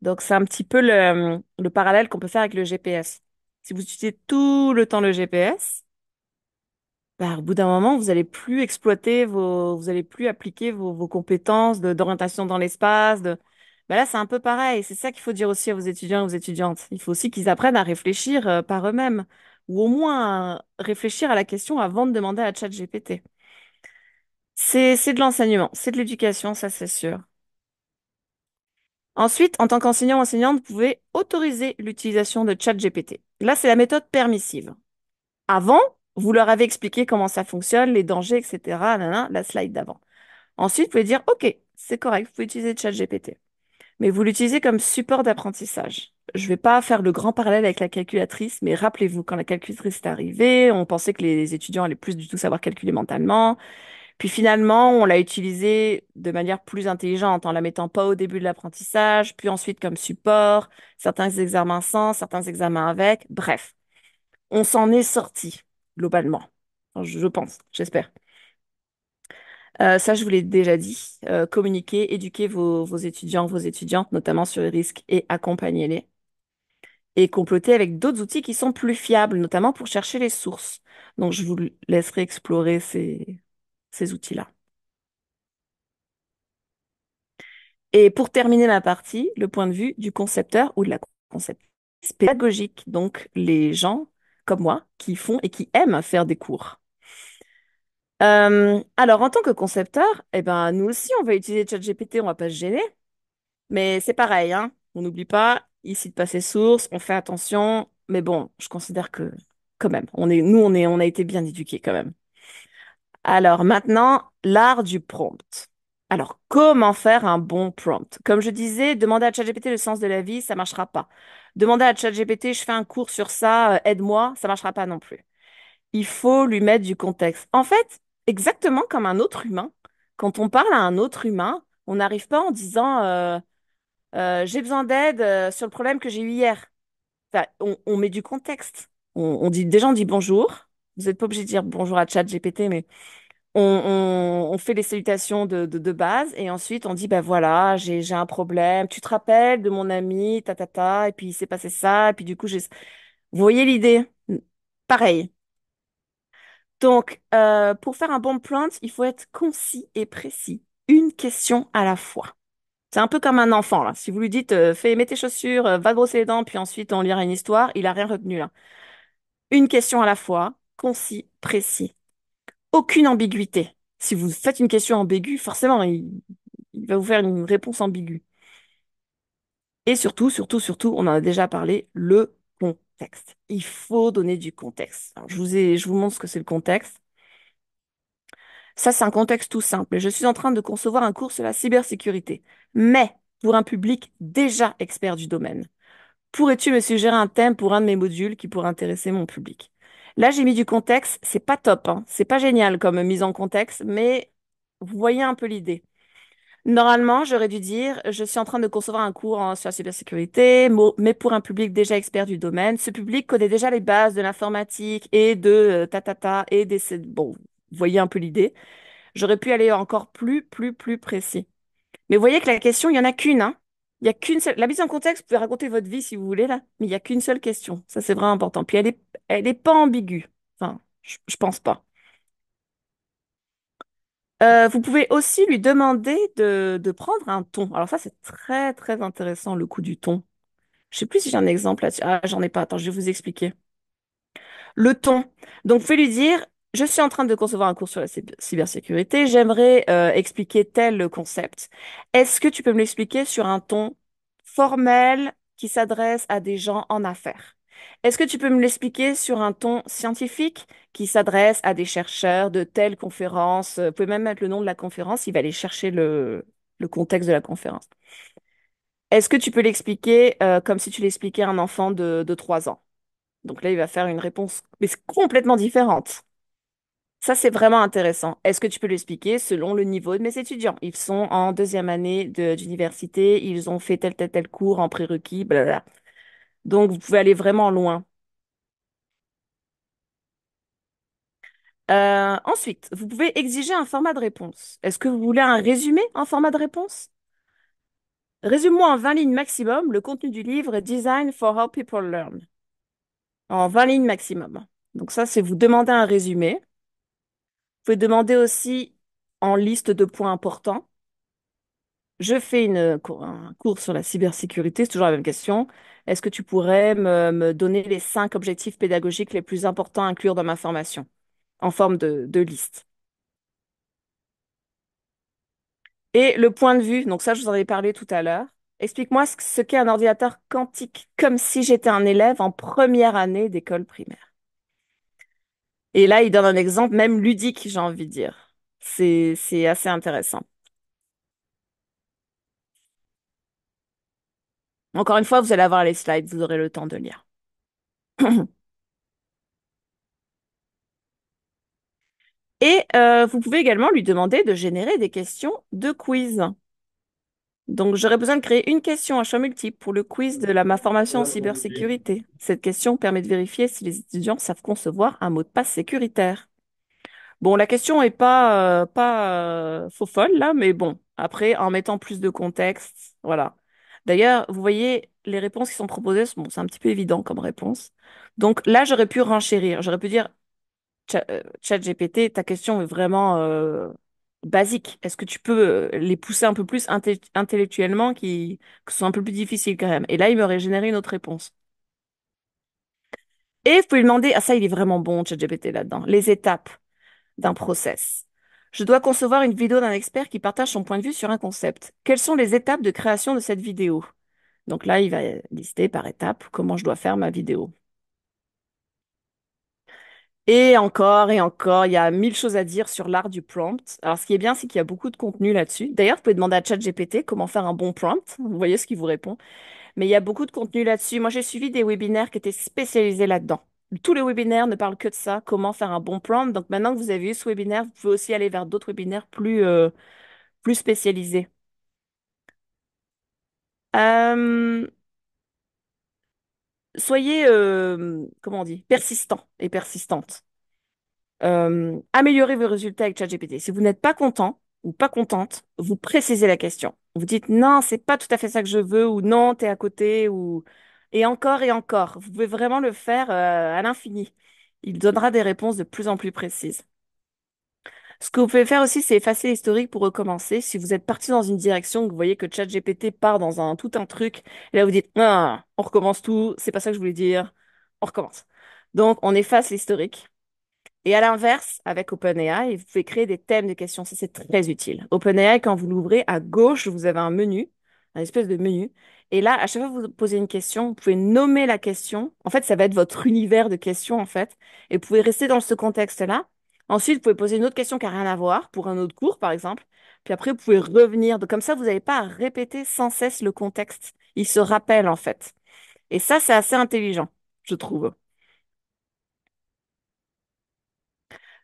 S1: Donc, c'est un petit peu le, le parallèle qu'on peut faire avec le GPS. Si vous utilisez tout le temps le GPS, par bah, au bout d'un moment, vous n'allez plus exploiter vos, vous allez plus appliquer vos, compétences d'orientation dans l'espace. De... Bah, là, c'est un peu pareil. C'est ça qu'il faut dire aussi à vos étudiants et aux étudiantes. Il faut aussi qu'ils apprennent à réfléchir euh, par eux-mêmes ou au moins réfléchir à la question avant de demander à ChatGPT. C'est, c'est de l'enseignement, c'est de l'éducation, ça c'est sûr. Ensuite, en tant qu'enseignant-enseignante, vous pouvez autoriser l'utilisation de ChatGPT. Là, c'est la méthode permissive. Avant, vous leur avez expliqué comment ça fonctionne, les dangers, etc. la slide d'avant. Ensuite, vous pouvez dire, OK, c'est correct, vous pouvez utiliser ChatGPT. Mais vous l'utilisez comme support d'apprentissage. Je ne vais pas faire le grand parallèle avec la calculatrice, mais rappelez-vous, quand la calculatrice est arrivée, on pensait que les étudiants allaient plus du tout savoir calculer mentalement. Puis finalement, on l'a utilisé de manière plus intelligente, en la mettant pas au début de l'apprentissage, puis ensuite comme support, certains examens sans, certains examens avec, bref. On s'en est sorti, globalement. Je pense, j'espère. Euh, ça, je vous l'ai déjà dit. Euh, Communiquer, éduquer vos, étudiants, vos étudiantes, notamment sur les risques et accompagner les Et comploter avec d'autres outils qui sont plus fiables, notamment pour chercher les sources. Donc, je vous laisserai explorer ces, ces outils-là. Et pour terminer ma partie, le point de vue du concepteur ou de la conceptrice pédagogique, donc les gens comme moi qui font et qui aiment faire des cours. Euh, alors, en tant que concepteur, eh ben, nous aussi, on va utiliser ChatGPT, on va pas se gêner. Mais c'est pareil, hein. on n'oublie pas ici de passer source, on fait attention. Mais bon, je considère que quand même, on est, nous, on, est, on a été bien éduqués quand même. Alors maintenant, l'art du prompt. Alors, comment faire un bon prompt Comme je disais, demander à ChatGPT le sens de la vie, ça marchera pas. Demander à ChatGPT, je fais un cours sur ça, euh, aide-moi, ça marchera pas non plus. Il faut lui mettre du contexte. En fait, exactement comme un autre humain, quand on parle à un autre humain, on n'arrive pas en disant euh, euh, j'ai besoin d'aide sur le problème que j'ai eu hier. Enfin, on, met du contexte. On, on dit déjà on dit bonjour, vous n'êtes pas obligé de dire bonjour à Chat GPT, mais on, fait les salutations de, base et ensuite on dit ben voilà j'ai un problème tu te rappelles de mon ami ta ta ta et puis il s'est passé ça et puis du coup j'ai vous voyez l'idée pareil donc euh, pour faire un bon plant il faut être concis et précis une question à la fois c'est un peu comme un enfant là si vous lui dites euh, fais mets tes chaussures euh, va te brosser les dents puis ensuite on lira une histoire il a rien retenu là une question à la fois concis, précis. Aucune ambiguïté. Si vous faites une question ambiguë, forcément, il, va vous faire une réponse ambiguë. Et surtout, surtout, surtout, on en a déjà parlé, le contexte. Il faut donner du contexte. je vous je vous montre ce que c'est le contexte. Ça, c'est un contexte tout simple. Je suis en train de concevoir un cours sur la cybersécurité, mais pour un public déjà expert du domaine. Pourrais-tu me suggérer un thème pour un de mes modules qui pourrait intéresser mon public Là, j'ai mis du contexte, c'est pas top, hein. C'est pas génial comme mise en contexte, mais vous voyez un peu l'idée. Normalement, j'aurais dû dire, je suis en train de concevoir un cours sur la cybersécurité, mais pour un public déjà expert du domaine. Ce public connaît déjà les bases de l'informatique et de euh, ta tatata et des... Bon, vous voyez un peu l'idée. J'aurais pu aller encore plus, plus, plus précis. Mais vous voyez que la question, il n'y en a qu'une, hein il y a qu'une seule. La mise en contexte, vous pouvez raconter votre vie si vous voulez là, mais il y a qu'une seule question. Ça, c'est vraiment important. Puis elle est, elle est pas ambiguë. Enfin, je, ne pense pas. Euh, vous pouvez aussi lui demander de, prendre un ton. Alors ça, c'est très très intéressant le coup du ton. Je sais plus si j'ai un exemple là-dessus. Ah, j'en ai pas. Attends, je vais vous expliquer. Le ton. Donc, fais lui dire, je suis en train de concevoir un cours sur la cybersécurité, j'aimerais euh, expliquer tel concept. Est-ce que tu peux me l'expliquer sur un ton formel qui s'adresse à des gens en affaires Est-ce que tu peux me l'expliquer sur un ton scientifique qui s'adresse à des chercheurs de telle conférence Vous pouvez même mettre le nom de la conférence, il va aller chercher le, contexte de la conférence. Est-ce que tu peux l'expliquer euh, comme si tu l'expliquais à un enfant de, de 3 ans Donc là, il va faire une réponse mais complètement différente. Ça, c'est vraiment intéressant. Est-ce que tu peux l'expliquer selon le niveau de mes étudiants? Ils sont en deuxième année d'université, ils ont fait tel, tel, tel cours en prérequis, Donc, vous pouvez aller vraiment loin. Euh, ensuite, vous pouvez exiger un format de réponse. Est-ce que vous voulez un résumé en format de réponse? Résume-moi en 20 lignes maximum le contenu du livre Design for How People Learn. En 20 lignes maximum. Donc ça, c'est vous demander un résumé. Vous pouvez demander aussi en liste de points importants. Je fais un cours sur la cybersécurité, c'est toujours la même question. Est-ce que tu pourrais me, donner les cinq objectifs pédagogiques les plus importants à inclure dans ma formation en forme de liste Et le point de vue, donc ça, je vous en ai parlé tout à l'heure. Explique-moi ce qu'est un ordinateur quantique, comme si j'étais un élève en première année d'école primaire. Et là, il donne un exemple même ludique, j'ai envie de dire. C'est, assez intéressant. Encore une fois, vous allez avoir les slides, vous aurez le temps de lire. Et euh, vous pouvez également lui demander de générer des questions de quiz. Donc, j'aurais besoin de créer une question à choix multiple pour le quiz de la, ma formation en cybersécurité. Cette question permet de vérifier si les étudiants savent concevoir un mot de passe sécuritaire. Bon, la question est pas, euh, pas euh, faux folle là, mais bon, après, en mettant plus de contexte, voilà. D'ailleurs, vous voyez, les réponses qui sont proposées, bon, c'est un petit peu évident comme réponse. Donc là, j'aurais pu renchérir. J'aurais pu dire, euh, chat GPT, ta question est vraiment basique. Est-ce que tu peux euh, les pousser un peu plus intellectuellement, qui, sont un peu plus difficiles quand même? Et là, il m'aurait généré une autre réponse. Et vous pouvez lui demander, ah ça, il est vraiment bon, ChatGPT, là-dedans, les étapes d'un process. Je dois concevoir une vidéo d'un expert qui partage son point de vue sur un concept. Quelles sont les étapes de création de cette vidéo? Donc là, il va lister par étapes comment je dois faire ma vidéo. Et encore et encore, il y a mille choses à dire sur l'art du prompt. Alors, ce qui est bien, c'est qu'il y a beaucoup de contenu là-dessus. D'ailleurs, vous pouvez demander à ChatGPT comment faire un bon prompt. Vous voyez ce qu'il vous répond. Mais il y a beaucoup de contenu là-dessus. Moi, j'ai suivi des webinaires qui étaient spécialisés là-dedans. Tous les webinaires ne parlent que de ça, comment faire un bon prompt. Donc, maintenant que vous avez eu ce webinaire, vous pouvez aussi aller vers d'autres webinaires plus, euh, plus spécialisés. Euh soyez, euh, comment on dit, persistant et persistante. Euh, améliorez vos résultats avec ChatGPT. Si vous n'êtes pas content ou pas contente, vous précisez la question. Vous dites non, c'est pas tout à fait ça que je veux ou non, t'es à côté ou et encore et encore. Vous pouvez vraiment le faire euh, à l'infini. Il donnera des réponses de plus en plus précises. Ce que vous pouvez faire aussi, c'est effacer l'historique pour recommencer. Si vous êtes parti dans une direction, vous voyez que ChatGPT part dans un tout un truc, et là vous dites, ah, on recommence tout, c'est pas ça que je voulais dire, on recommence. Donc on efface l'historique. Et à l'inverse, avec OpenAI, vous pouvez créer des thèmes de questions. Ça, c'est très utile. OpenAI, quand vous l'ouvrez, à gauche, vous avez un menu, un espèce de menu. Et là, à chaque fois que vous posez une question, vous pouvez nommer la question. En fait, ça va être votre univers de questions, en fait. Et vous pouvez rester dans ce contexte-là. Ensuite, vous pouvez poser une autre question qui n'a rien à voir pour un autre cours, par exemple. Puis après, vous pouvez revenir. comme ça, vous n'avez pas à répéter sans cesse le contexte. Il se rappelle, en fait. Et ça, c'est assez intelligent, je trouve.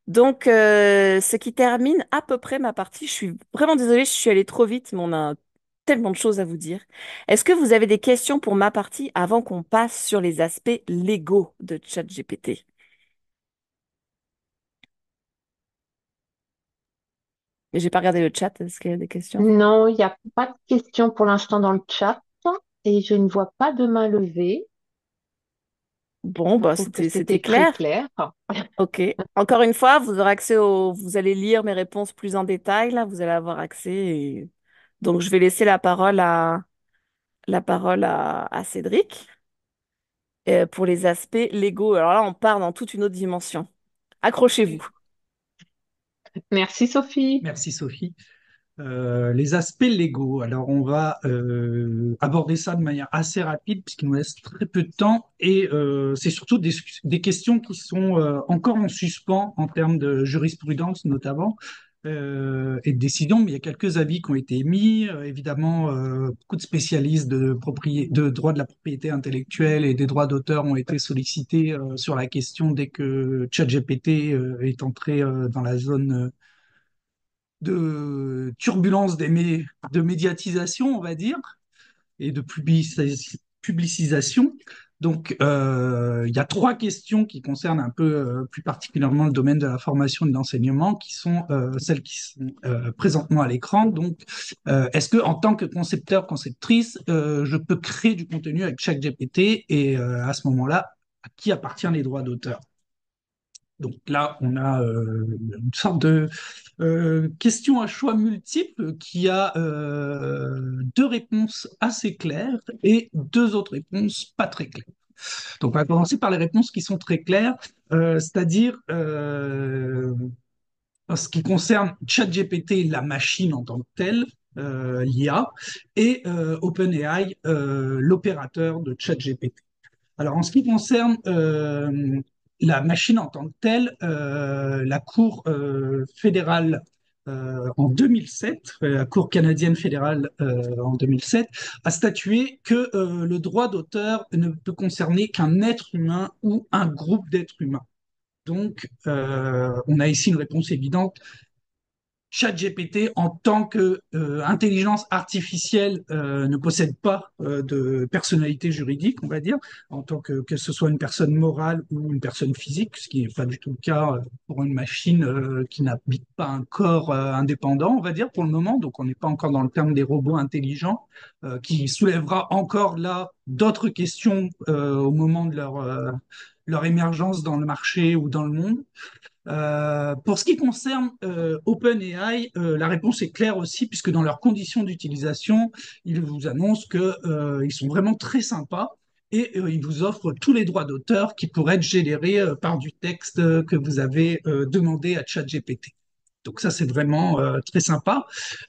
S1: Donc, euh, ce qui termine à peu près ma partie. Je suis vraiment désolée, je suis allée trop vite, mais on a tellement de choses à vous dire. Est-ce que vous avez des questions pour ma partie avant qu'on passe sur les aspects légaux de ChatGPT? je n'ai pas regardé le chat. Est-ce qu'il y a des questions?
S3: Non, il n'y a pas de questions pour l'instant dans le chat et je ne vois pas de main levée.
S1: Bon, bah, c'était clair. clair. OK.
S3: Encore une fois, vous aurez accès
S1: au, vous allez lire mes réponses plus en détail, là, vous allez avoir accès. Donc, je vais laisser la parole à, la parole à, Cédric euh, pour les aspects légaux. Alors là, on part dans toute une autre dimension. Accrochez-vous. Merci Sophie. Merci Sophie.
S4: Euh, les aspects légaux. Alors, on va euh, aborder ça de manière assez rapide puisqu'il nous reste très peu de temps et euh, c'est surtout des, questions qui sont encore en suspens en termes de jurisprudence notamment. Euh, et de mais il y a quelques avis qui ont été émis. Euh, évidemment, euh, beaucoup de spécialistes de, droits de droit de la propriété intellectuelle et des droits d'auteur ont été sollicités sur la question dès que ChatGPT est entré dans la zone de turbulence de médiatisation, on va dire, et de publicisation. Donc, euh, il y a trois questions qui concernent un peu euh, plus particulièrement le domaine de la formation et de l'enseignement, qui sont euh, celles qui sont présentement à l'écran. Donc, est-ce que en tant que concepteur, conceptrice, je peux créer du contenu avec chaque GPT et à ce moment-là, à qui appartiennent les droits d'auteur donc là, on a euh, une sorte de euh, question à choix multiple qui a euh, deux réponses assez claires et deux autres réponses pas très claires. Donc on va commencer par les réponses qui sont très claires, c'est-à-dire en ce qui concerne ChatGPT, la machine en tant que telle, l'IA, et OpenAI, l'opérateur de ChatGPT. Alors en ce qui concerne la machine en tant que telle, euh, la Cour euh, fédérale euh, en 2007, la Cour canadienne fédérale en 2007, a statué que le droit d'auteur ne peut concerner qu'un être humain ou un groupe d'êtres humains. Donc, on a ici une réponse évidente ChatGPT en tant que euh, intelligence artificielle euh, ne possède pas euh, de personnalité juridique, on va dire, en tant que que ce soit une personne morale ou une personne physique, ce qui n'est pas du tout le cas pour une machine qui n'habite pas un corps indépendant, on va dire pour le moment. Donc on n'est pas encore dans le terme des robots intelligents, qui soulèvera encore là d'autres questions au moment de leur leur émergence dans le marché ou dans le monde. Euh, pour ce qui concerne euh, OpenAI, euh, la réponse est claire aussi, puisque dans leurs conditions d'utilisation, ils vous annoncent qu'ils sont vraiment très sympas et ils vous offrent tous les droits d'auteur qui pourraient être générés par du texte que vous avez demandé à ChatGPT. Donc ça, c'est vraiment très sympa.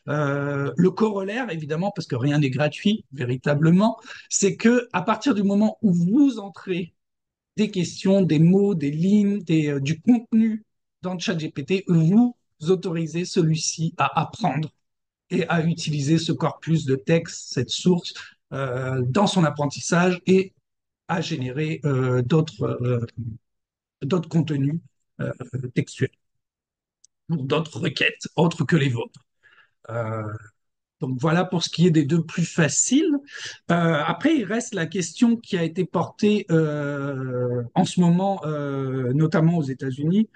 S4: le corollaire, évidemment, parce que rien n'est gratuit, véritablement, c'est que à partir du moment où vous entrez des questions, des mots, des lignes, euh, du contenu dans ChatGPT, vous autorisez celui-ci à apprendre et à utiliser ce corpus de texte, cette source, euh, dans son apprentissage et à générer euh, d'autres d'autres contenus textuels pour d'autres requêtes autres que les vôtres. Donc voilà pour ce qui est des deux plus faciles. Euh, après, il reste la question qui a été portée euh, en ce moment, euh, notamment aux États-Unis,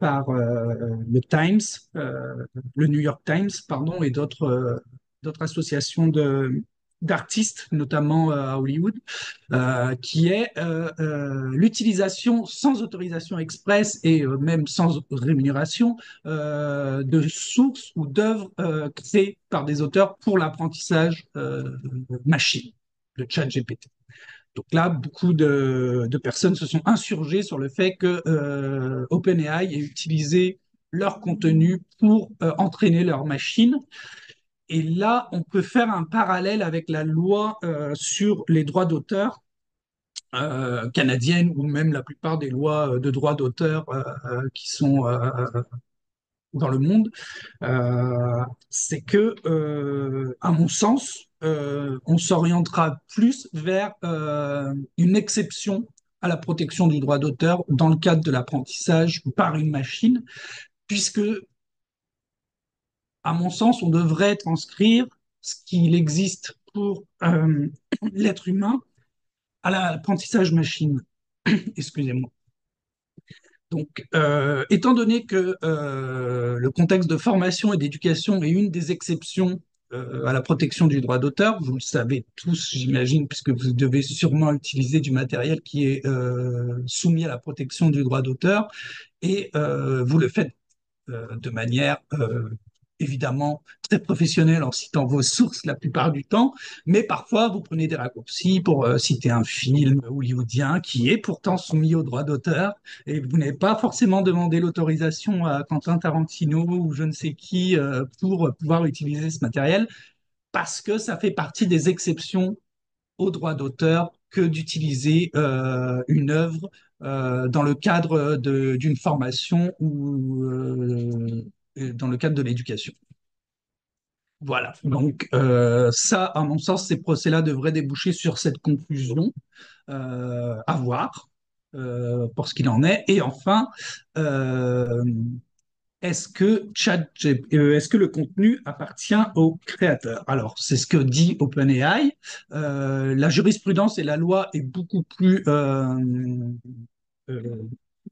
S4: par le Times, le New York Times, pardon, et d'autres d'autres associations de, d'artistes, notamment euh, à Hollywood, euh, qui est euh, l'utilisation sans autorisation express et même sans rémunération de sources ou d'œuvres créées par des auteurs pour l'apprentissage machine, le chat GPT. Donc là, beaucoup de, personnes se sont insurgées sur le fait que OpenAI ait utilisé leur contenu pour entraîner leur machine. Et là, on peut faire un parallèle avec la loi euh, sur les droits d'auteur euh, canadienne ou même la plupart des lois euh, de droits d'auteur qui sont dans le monde. C'est que, à mon sens, on s'orientera plus vers une exception à la protection du droit d'auteur dans le cadre de l'apprentissage par une machine, puisque à mon sens, on devrait transcrire ce qu'il existe pour euh, l'être humain à l'apprentissage machine. Excusez-moi. Donc, euh, étant donné que euh, le contexte de formation et d'éducation est une des exceptions à la protection du droit d'auteur, vous le savez tous, j'imagine, puisque vous devez sûrement utiliser du matériel qui est soumis à la protection du droit d'auteur, et vous le faites de manière évidemment très professionnel en citant vos sources la plupart du temps, mais parfois vous prenez des raccourcis pour euh, citer un film hollywoodien qui est pourtant soumis au droit d'auteur et vous n'avez pas forcément demandé l'autorisation à Quentin Tarantino ou je ne sais qui euh, pour pouvoir utiliser ce matériel parce que ça fait partie des exceptions au droit d'auteur que d'utiliser euh, une œuvre dans le cadre d'une formation ou euh, dans le cadre de l'éducation. Voilà, mmh. donc euh, ça, à mon sens, ces procès-là devraient déboucher sur cette conclusion euh, à voir pour ce qu'il en est. Et enfin, est-ce que, est-ce que le contenu appartient au créateur Alors, c'est ce que dit OpenAI. la jurisprudence et la loi est beaucoup plus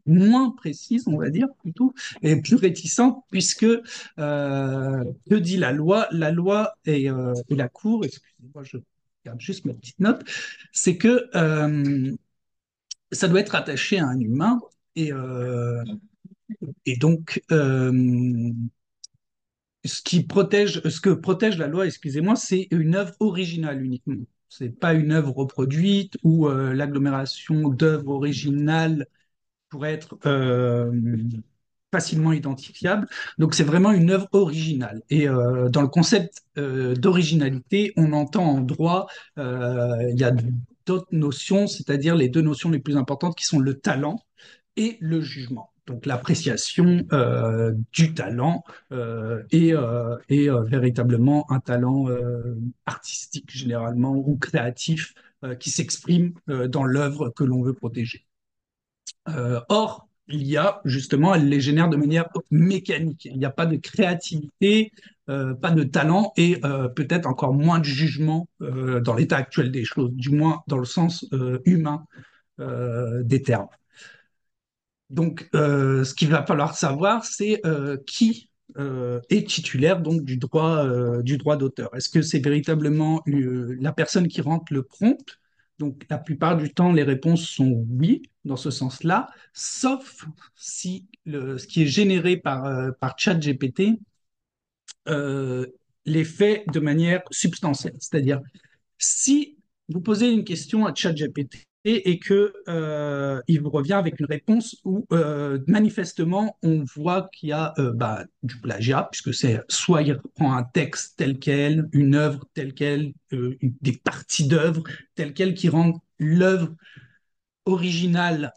S4: moins précise, on va dire plutôt, et plus réticente, puisque euh, que dit la loi La loi euh, et, la Cour, excusez-moi, je regarde juste ma petite note, c'est que euh, ça doit être attaché à un humain, et, et donc ce qui protège, ce que protège la loi, excusez-moi, c'est une œuvre originale uniquement. C'est pas une œuvre reproduite ou l'agglomération d'œuvres originales pour être euh, facilement identifiable. Donc c'est vraiment une œuvre originale. Et euh, dans le concept euh, d'originalité, on entend en droit, il y a d'autres notions, c'est-à-dire les deux notions les plus importantes qui sont le talent et le jugement donc l'appréciation du talent euh, véritablement un talent artistique généralement ou créatif qui s'exprime dans l'œuvre que l'on veut protéger. Euh, or, il y a justement, elle les génère de manière mécanique. Il n'y a pas de créativité, euh, pas de talent et euh, peut-être encore moins de jugement dans l'état actuel des choses, du moins dans le sens humain des termes. Donc, ce qu'il va falloir savoir, c'est qui est titulaire donc du droit du droit d'auteur. Est-ce que c'est véritablement la personne qui rentre le prompt donc la plupart du temps, les réponses sont oui dans ce sens-là, sauf si ce qui est généré par, euh, par ChatGPT l'est euh, les fait de manière substantielle. C'est-à-dire, si vous posez une question à ChatGPT et que euh, il revient avec une réponse où euh, manifestement on voit qu'il y a euh, bah, du plagiat puisque c'est soit il reprend un texte tel quel, une œuvre telle quelle, des parties d'œuvre telles quelles qui rendent l'œuvre originale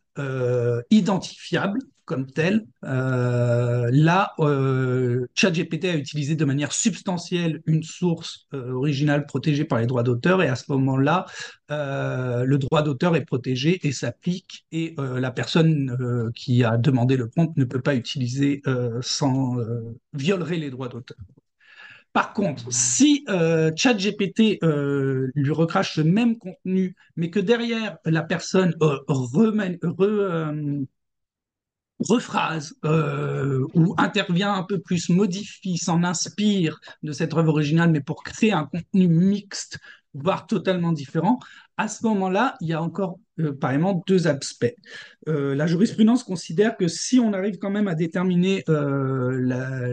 S4: identifiable comme tel. Euh, là, euh, ChatGPT a utilisé de manière substantielle une source euh, originale protégée par les droits d'auteur et à ce moment-là, le droit d'auteur est protégé et s'applique et la personne qui a demandé le compte ne peut pas utiliser sans violer les droits d'auteur. Par contre, si ChatGPT lui recrache le même contenu, mais que derrière la personne remène, rephrase euh, ou intervient un peu plus, modifie, s'en inspire de cette œuvre originale, mais pour créer un contenu mixte, voire totalement différent, à ce moment-là, il y a encore euh, apparemment deux aspects. Euh, la jurisprudence considère que si on arrive quand même à déterminer euh,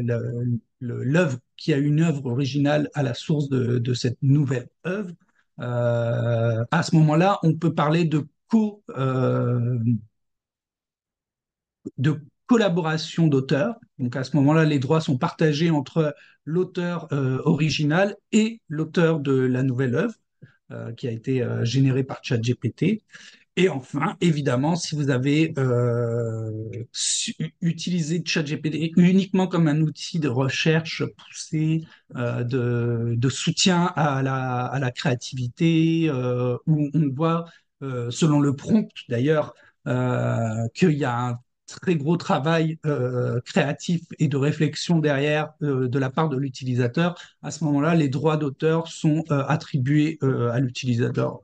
S4: l'œuvre qui a une œuvre originale à la source de, de cette nouvelle œuvre, euh, à ce moment-là, on peut parler de co de collaboration d'auteurs. Donc à ce moment-là, les droits sont partagés entre l'auteur euh, original et l'auteur de la nouvelle œuvre euh, qui a été euh, générée par ChatGPT. Et enfin, évidemment, si vous avez utilisé ChatGPT uniquement comme un outil de recherche poussée, de, soutien à la, à la créativité, où on voit, selon le prompt d'ailleurs, qu'il y a un très gros travail euh, créatif et de réflexion derrière euh, de la part de l'utilisateur, à ce moment-là, les droits d'auteur sont euh, attribués à l'utilisateur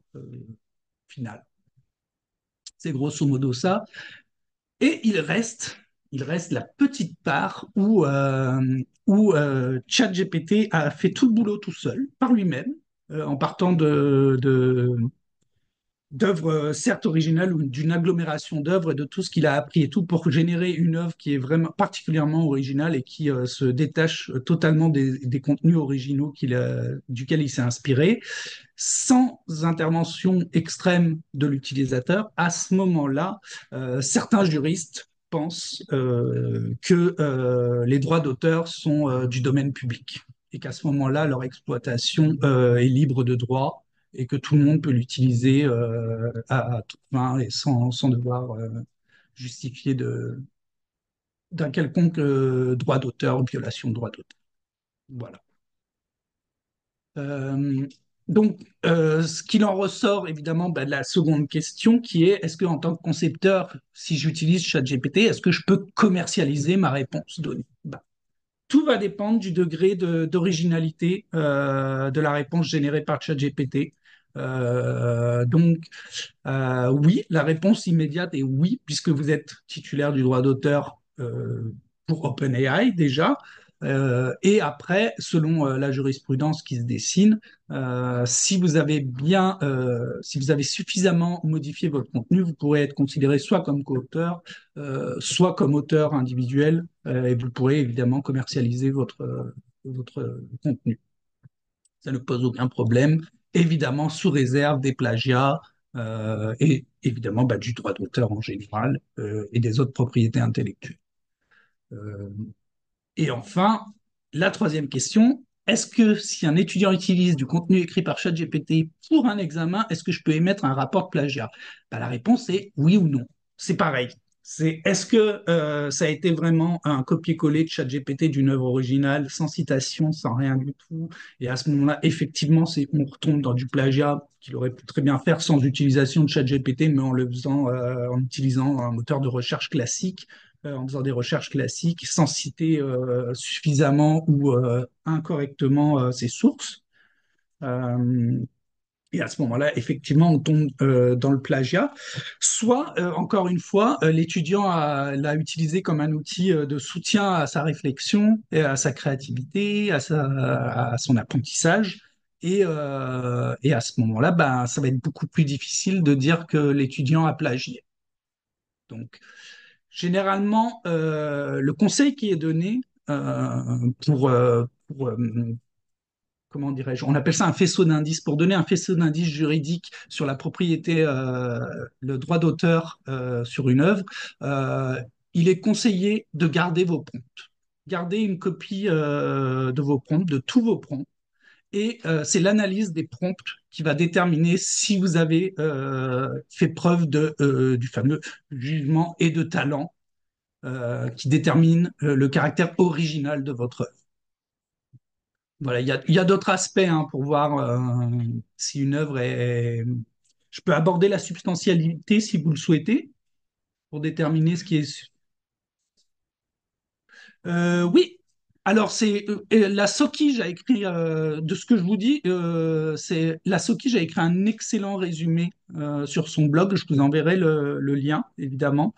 S4: final. C'est grosso modo ça. Et il reste, il reste la petite part où, où ChatGPT a fait tout le boulot tout seul, par lui-même, en partant de d'œuvres euh, certes originales ou d'une agglomération d'œuvres et de tout ce qu'il a appris et tout pour générer une œuvre qui est vraiment particulièrement originale et qui euh, se détache euh, totalement des, contenus originaux qu'il duquel il s'est inspiré, sans intervention extrême de l'utilisateur. À ce moment-là, certains juristes pensent que les droits d'auteur sont du domaine public et qu'à ce moment-là, leur exploitation est libre de droit et que tout le monde peut l'utiliser euh, à, tout toute et sans, devoir euh, justifier de, d'un quelconque euh, droit d'auteur, ou violation de droit d'auteur. Voilà. donc, ce qu'il en ressort, évidemment, bah, de la seconde question qui est est-ce qu'en tant que concepteur, si j'utilise ChatGPT, est-ce que je peux commercialiser ma réponse donnée bah, tout va dépendre du degré d'originalité de, la réponse générée par ChatGPT. Euh, donc, euh, oui, la réponse immédiate est oui, puisque vous êtes titulaire du droit d'auteur euh, pour OpenAI déjà. et après, selon la jurisprudence qui se dessine, si vous avez bien, si vous avez suffisamment modifié votre contenu, vous pourrez être considéré soit comme co-auteur, soit comme auteur individuel, et vous pourrez évidemment commercialiser votre, votre contenu. Ça ne pose aucun problème évidemment sous réserve des plagiats euh, et évidemment bah, du droit d'auteur en général euh, et des autres propriétés intellectuelles. Euh, et enfin, la troisième question, est-ce que si un étudiant utilise du contenu écrit par ChatGPT pour un examen, est-ce que je peux émettre un rapport de plagiat bah, La réponse est oui ou non. C'est pareil c'est est-ce que euh, ça a été vraiment un copier-coller de ChatGPT d'une œuvre originale, sans citation, sans rien du tout Et à ce moment-là, effectivement, on retombe dans du plagiat qu'il aurait pu très bien faire sans utilisation de ChatGPT, mais en le faisant, euh, en utilisant un moteur de recherche classique, euh, en faisant des recherches classiques, sans citer suffisamment ou incorrectement ses sources. Et à ce moment-là, effectivement, on tombe euh, dans le plagiat. Soit, euh, encore une fois, euh, l'étudiant l'a utilisé comme un outil de soutien à sa réflexion, et à sa créativité, à, son apprentissage. Et, à ce moment-là, ben, ça va être beaucoup plus difficile de dire que l'étudiant a plagié. Donc, généralement, le conseil qui est donné pour, comment dirais-je, on appelle ça un faisceau d'indices, pour donner un faisceau d'indices juridiques sur la propriété, euh, le droit d'auteur euh, sur une œuvre, euh, il est conseillé de garder vos prompts. Gardez une copie de vos prompts, de tous vos prompts. Et c'est l'analyse des prompts qui va déterminer si vous avez fait preuve de, du fameux jugement et de talent qui détermine le caractère original de votre œuvre. Voilà, il y a, d'autres aspects hein, pour voir euh, si une œuvre est. Je peux aborder la substantialité si vous le souhaitez pour déterminer ce qui est. Euh, oui, alors, c'est euh, la Soki, j'ai écrit, euh, de ce que je vous dis, euh, c'est la Soki, j'ai écrit un excellent résumé sur son blog. Je vous enverrai le, lien, évidemment.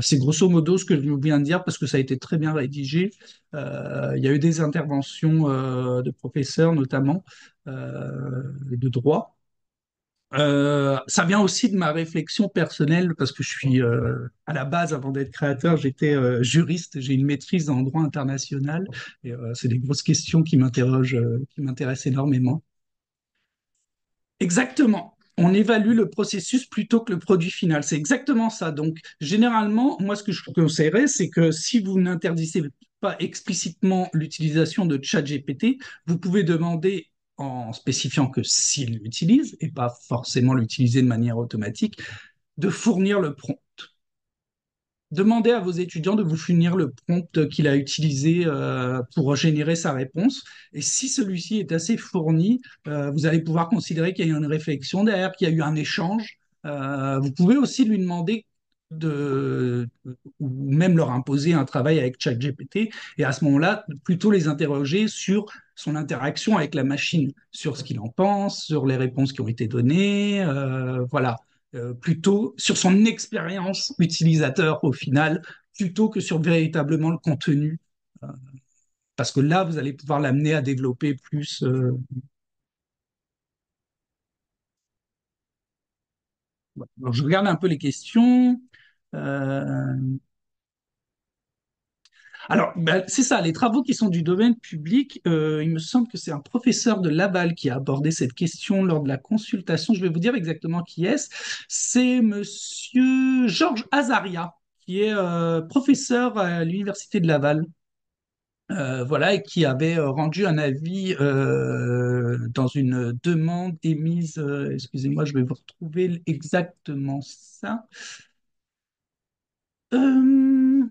S4: c'est grosso modo ce que je viens de dire parce que ça a été très bien rédigé. il y a eu des interventions de professeurs, notamment de droit. Euh, ça vient aussi de ma réflexion personnelle parce que je suis euh, à la base avant d'être créateur, j'étais euh, juriste, j'ai une maîtrise en droit international et c'est des grosses questions qui m'interrogent, qui m'intéressent énormément. Exactement. On évalue le processus plutôt que le produit final. C'est exactement ça. Donc, généralement, moi, ce que je conseillerais, c'est que si vous n'interdisez pas explicitement l'utilisation de ChatGPT, vous pouvez demander en spécifiant que s'il l'utilise, et pas forcément l'utiliser de manière automatique, de fournir le prompt. Demandez à vos étudiants de vous fournir le prompt qu'il a utilisé euh, pour générer sa réponse. Et si celui-ci est assez fourni, euh, vous allez pouvoir considérer qu'il y a eu une réflexion derrière, qu'il y a eu un échange. Euh, vous pouvez aussi lui demander de, ou même leur imposer un travail avec ChatGPT, et à ce moment-là, plutôt les interroger sur son interaction avec la machine, sur ce qu'il en pense, sur les réponses qui ont été données, euh, voilà, euh, plutôt sur son expérience utilisateur au final, plutôt que sur véritablement le contenu, euh, parce que là, vous allez pouvoir l'amener à développer plus. Alors, je regarde un peu les questions. Euh, alors, ben, c'est ça, les travaux qui sont du domaine public, euh, il me semble que c'est un professeur de Laval qui a abordé cette question lors de la consultation. Je vais vous dire exactement qui est-ce. C'est monsieur Georges Azaria, qui est euh, professeur à l'Université de Laval. voilà, et qui avait rendu un avis dans une demande émise, excusez-moi, je vais vous retrouver exactement ça. Euh,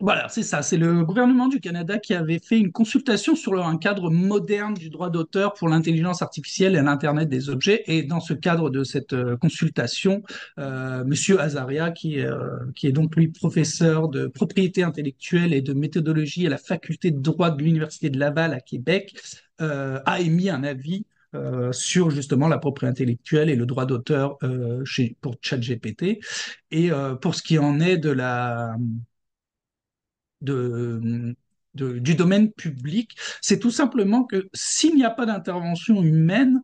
S4: voilà, c'est ça. C'est le gouvernement du Canada qui avait fait une consultation sur un cadre moderne du droit d'auteur pour l'intelligence artificielle et l'Internet des objets. Et dans ce cadre de cette euh, consultation, euh, Monsieur Azaria, qui, est donc lui professeur de propriété intellectuelle et de méthodologie à la faculté de droit de l'Université de Laval à Québec, a émis un avis euh, sur justement la propriété intellectuelle et le droit d'auteur euh, pour ChatGPT. Et euh, pour ce qui en est de la, du domaine public, c'est tout simplement que s'il n'y a pas d'intervention humaine,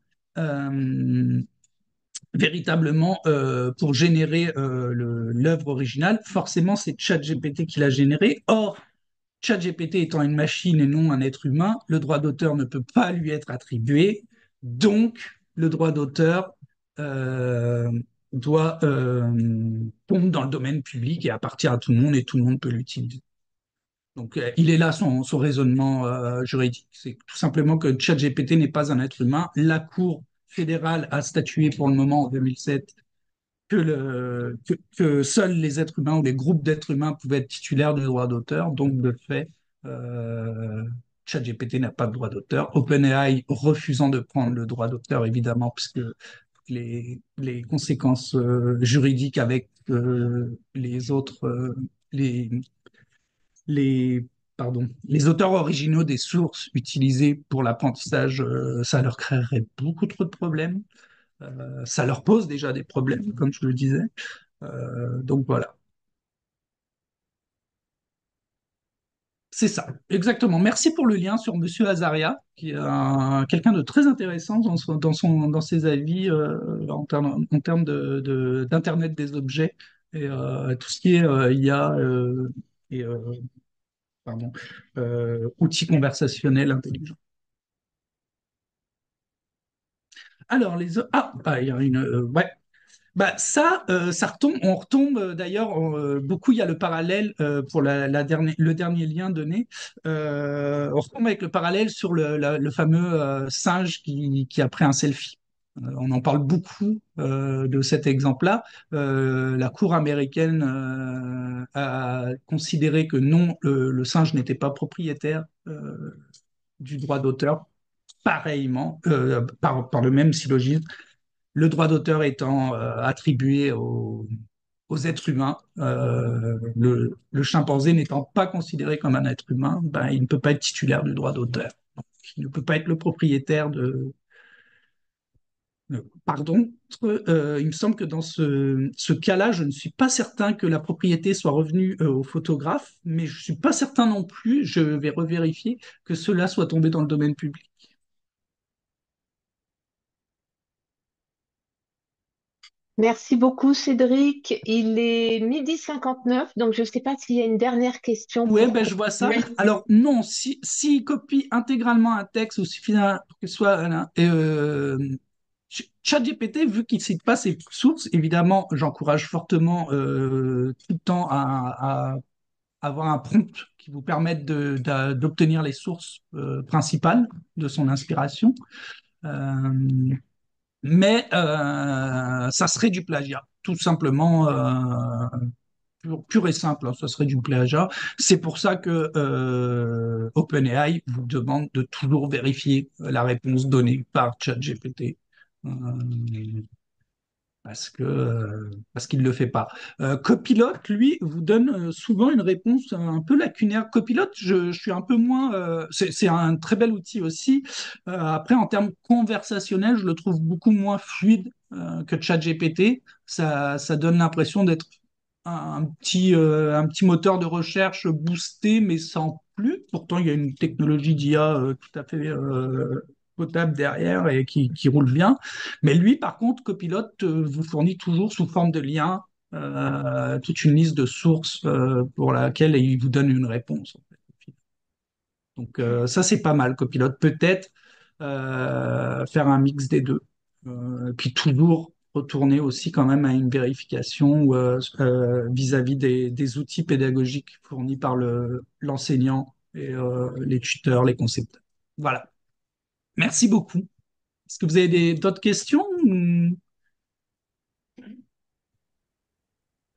S4: véritablement pour générer l'œuvre originale. Forcément, c'est ChatGPT qui l'a généré. Or, ChatGPT étant une machine et non un être humain, le droit d'auteur ne peut pas lui être attribué. Donc, le droit d'auteur euh, doit tomber euh, dans le domaine public et appartient à tout le monde et tout le monde peut l'utiliser. Donc, euh, il est là son, raisonnement juridique. C'est tout simplement que GPT n'est pas un être humain. La Cour fédérale a statué pour le moment en 2007 que, seuls les êtres humains ou les groupes d'êtres humains pouvaient être titulaires du droit d'auteur. Donc, de fait, ChatGPT n'a pas de droit d'auteur. OpenAI refusant de prendre le droit d'auteur, évidemment, puisque les, conséquences euh, juridiques avec euh, les autres, euh, les, les, pardon, les auteurs originaux des sources utilisées pour l'apprentissage, ça leur créerait beaucoup trop de problèmes. ça leur pose déjà des problèmes, comme je le disais. donc voilà. C'est ça, exactement. Merci pour le lien sur Monsieur Azaria, qui est quelqu'un de très intéressant dans, dans, ses avis euh, en termes en d'Internet des objets et euh, tout ce qui est euh, IA et pardon, outils conversationnels intelligents. Alors, les... Ah, ah il y a une... ouais, bah, ça, euh, ça retombe, on retombe euh, d'ailleurs euh, beaucoup. Il y a le parallèle pour la, dernière, le dernier lien donné. on retombe avec le parallèle sur le, fameux singe qui, a pris un selfie. on en parle beaucoup de cet exemple-là. la cour américaine a considéré que non, le, singe n'était pas propriétaire du droit d'auteur. Pareillement, par le même syllogisme, le droit d'auteur étant euh, attribué aux, êtres humains. Euh, le, chimpanzé n'étant pas considéré comme un être humain, ben, il ne peut pas être titulaire du droit d'auteur. Il ne peut pas être le propriétaire de... Pardon, euh, il me semble que dans ce, cas-là, je ne suis pas certain que la propriété soit revenue au photographe, mais je ne suis pas certain non plus, je vais revérifier, que cela soit tombé dans le domaine public.
S3: Merci beaucoup, Cédric. Il est midi 59, donc je ne sais pas s'il y a une dernière question. Oui, ben, je vois ça.
S4: Alors, non, s'il si, copie intégralement un texte ou si pour qu'il soit. Euh, euh, ChatGPT, vu qu'il ne cite pas ses sources, évidemment, j'encourage fortement euh, tout le temps à, avoir un prompt qui vous permette d'obtenir les sources principales de son inspiration mais euh, ça serait du plagiat, tout simplement. Euh, pur, et simple, hein, ça serait du plagiat. C'est pour ça que euh, OpenAI vous demande de toujours vérifier la réponse donnée par ChatGPT parce que ne euh, parce qu'il le fait pas. Euh, copilote, lui, vous donne euh, souvent une réponse un peu lacunaire. Copilote, je, suis un peu moins. c'est un très bel outil aussi. après, en termes conversationnels, je le trouve beaucoup moins fluide que ChatGPT. Ça, ça donne l'impression d'être petit un petit moteur de recherche boosté, mais sans plus. Pourtant, il y a une technologie d'IA tout à fait derrière et qui, roule bien. Mais lui, par contre, copilote euh, vous fournit toujours sous forme de lien euh, toute une liste de sources euh, pour laquelle il vous donne une réponse. Donc ça, c'est pas mal, copilote. Peut-être faire un mix des deux. puis toujours retourner aussi quand même à une vérification vis-à-vis des, outils pédagogiques fournis par l'enseignant et les tuteurs, les concepteurs. Voilà. Merci beaucoup. Est-ce que vous avez d'autres questions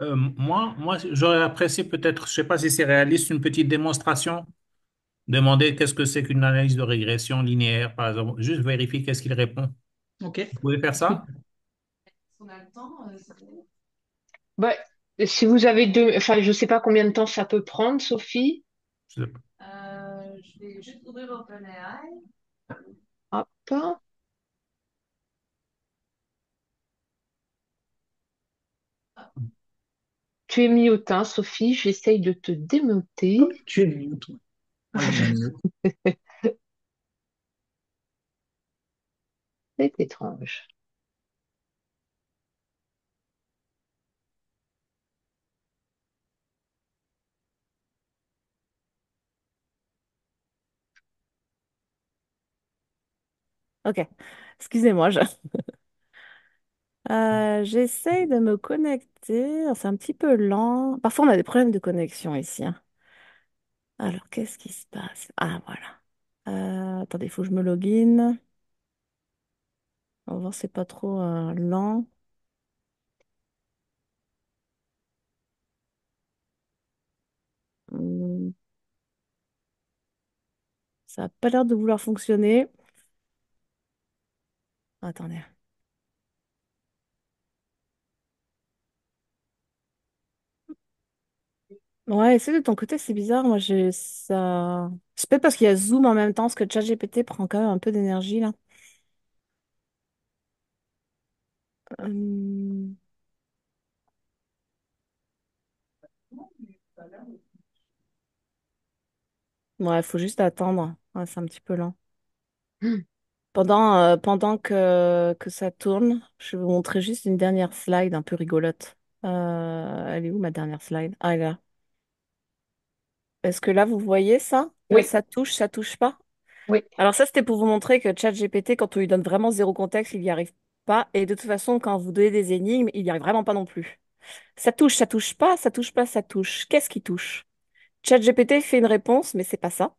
S2: euh, Moi, moi j'aurais apprécié peut-être, je ne sais pas si c'est réaliste, une petite démonstration. Demander qu'est-ce que c'est qu'une analyse de régression linéaire, par exemple. Juste vérifier qu'est-ce qu'il répond. OK. Vous pouvez faire ça
S3: on a le temps, euh, bah, si vous avez deux, enfin, je ne sais pas combien de temps ça peut prendre, Sophie. je euh, vais juste ouvrir OpenAI. Tu es miotin hein, teint, Sophie. J'essaye de te démonter. Ah, tu es ah, C'est étrange.
S1: Ok, excusez-moi, euh, j'essaye de me connecter. C'est un petit peu lent. Parfois, on a des problèmes de connexion ici. Hein. Alors, qu'est-ce qui se passe? Ah, voilà. Euh, attendez, il faut que je me login. On va voir, c'est pas trop euh, lent.
S3: Hmm. Ça n'a pas l'air de vouloir fonctionner. Oh, attendez.
S1: Ouais, c'est de ton côté, c'est bizarre. Moi, je ça. C'est peut-être parce qu'il y a Zoom en même temps, parce que ChatGPT prend quand même un peu d'énergie là. Ouais, hum. Ouais, faut juste attendre. c'est un petit peu lent. Hum. Pendant, euh, pendant que, que ça tourne, je vais vous montrer juste une dernière slide un peu rigolote. Euh, elle est où ma dernière slide? Ah, elle est là. Est-ce que là, vous voyez ça? Oui, ça touche, ça touche pas? oui, Alors ça, c'était pour vous montrer que ChatGPT, quand on lui donne vraiment zéro contexte, il n'y arrive pas. Et de toute façon, quand vous donnez des énigmes, il n'y arrive vraiment pas non plus. Ça touche, ça touche pas, ça touche pas, ça touche. Qu'est-ce qui touche? ChatGPT fait une réponse, mais c'est pas ça.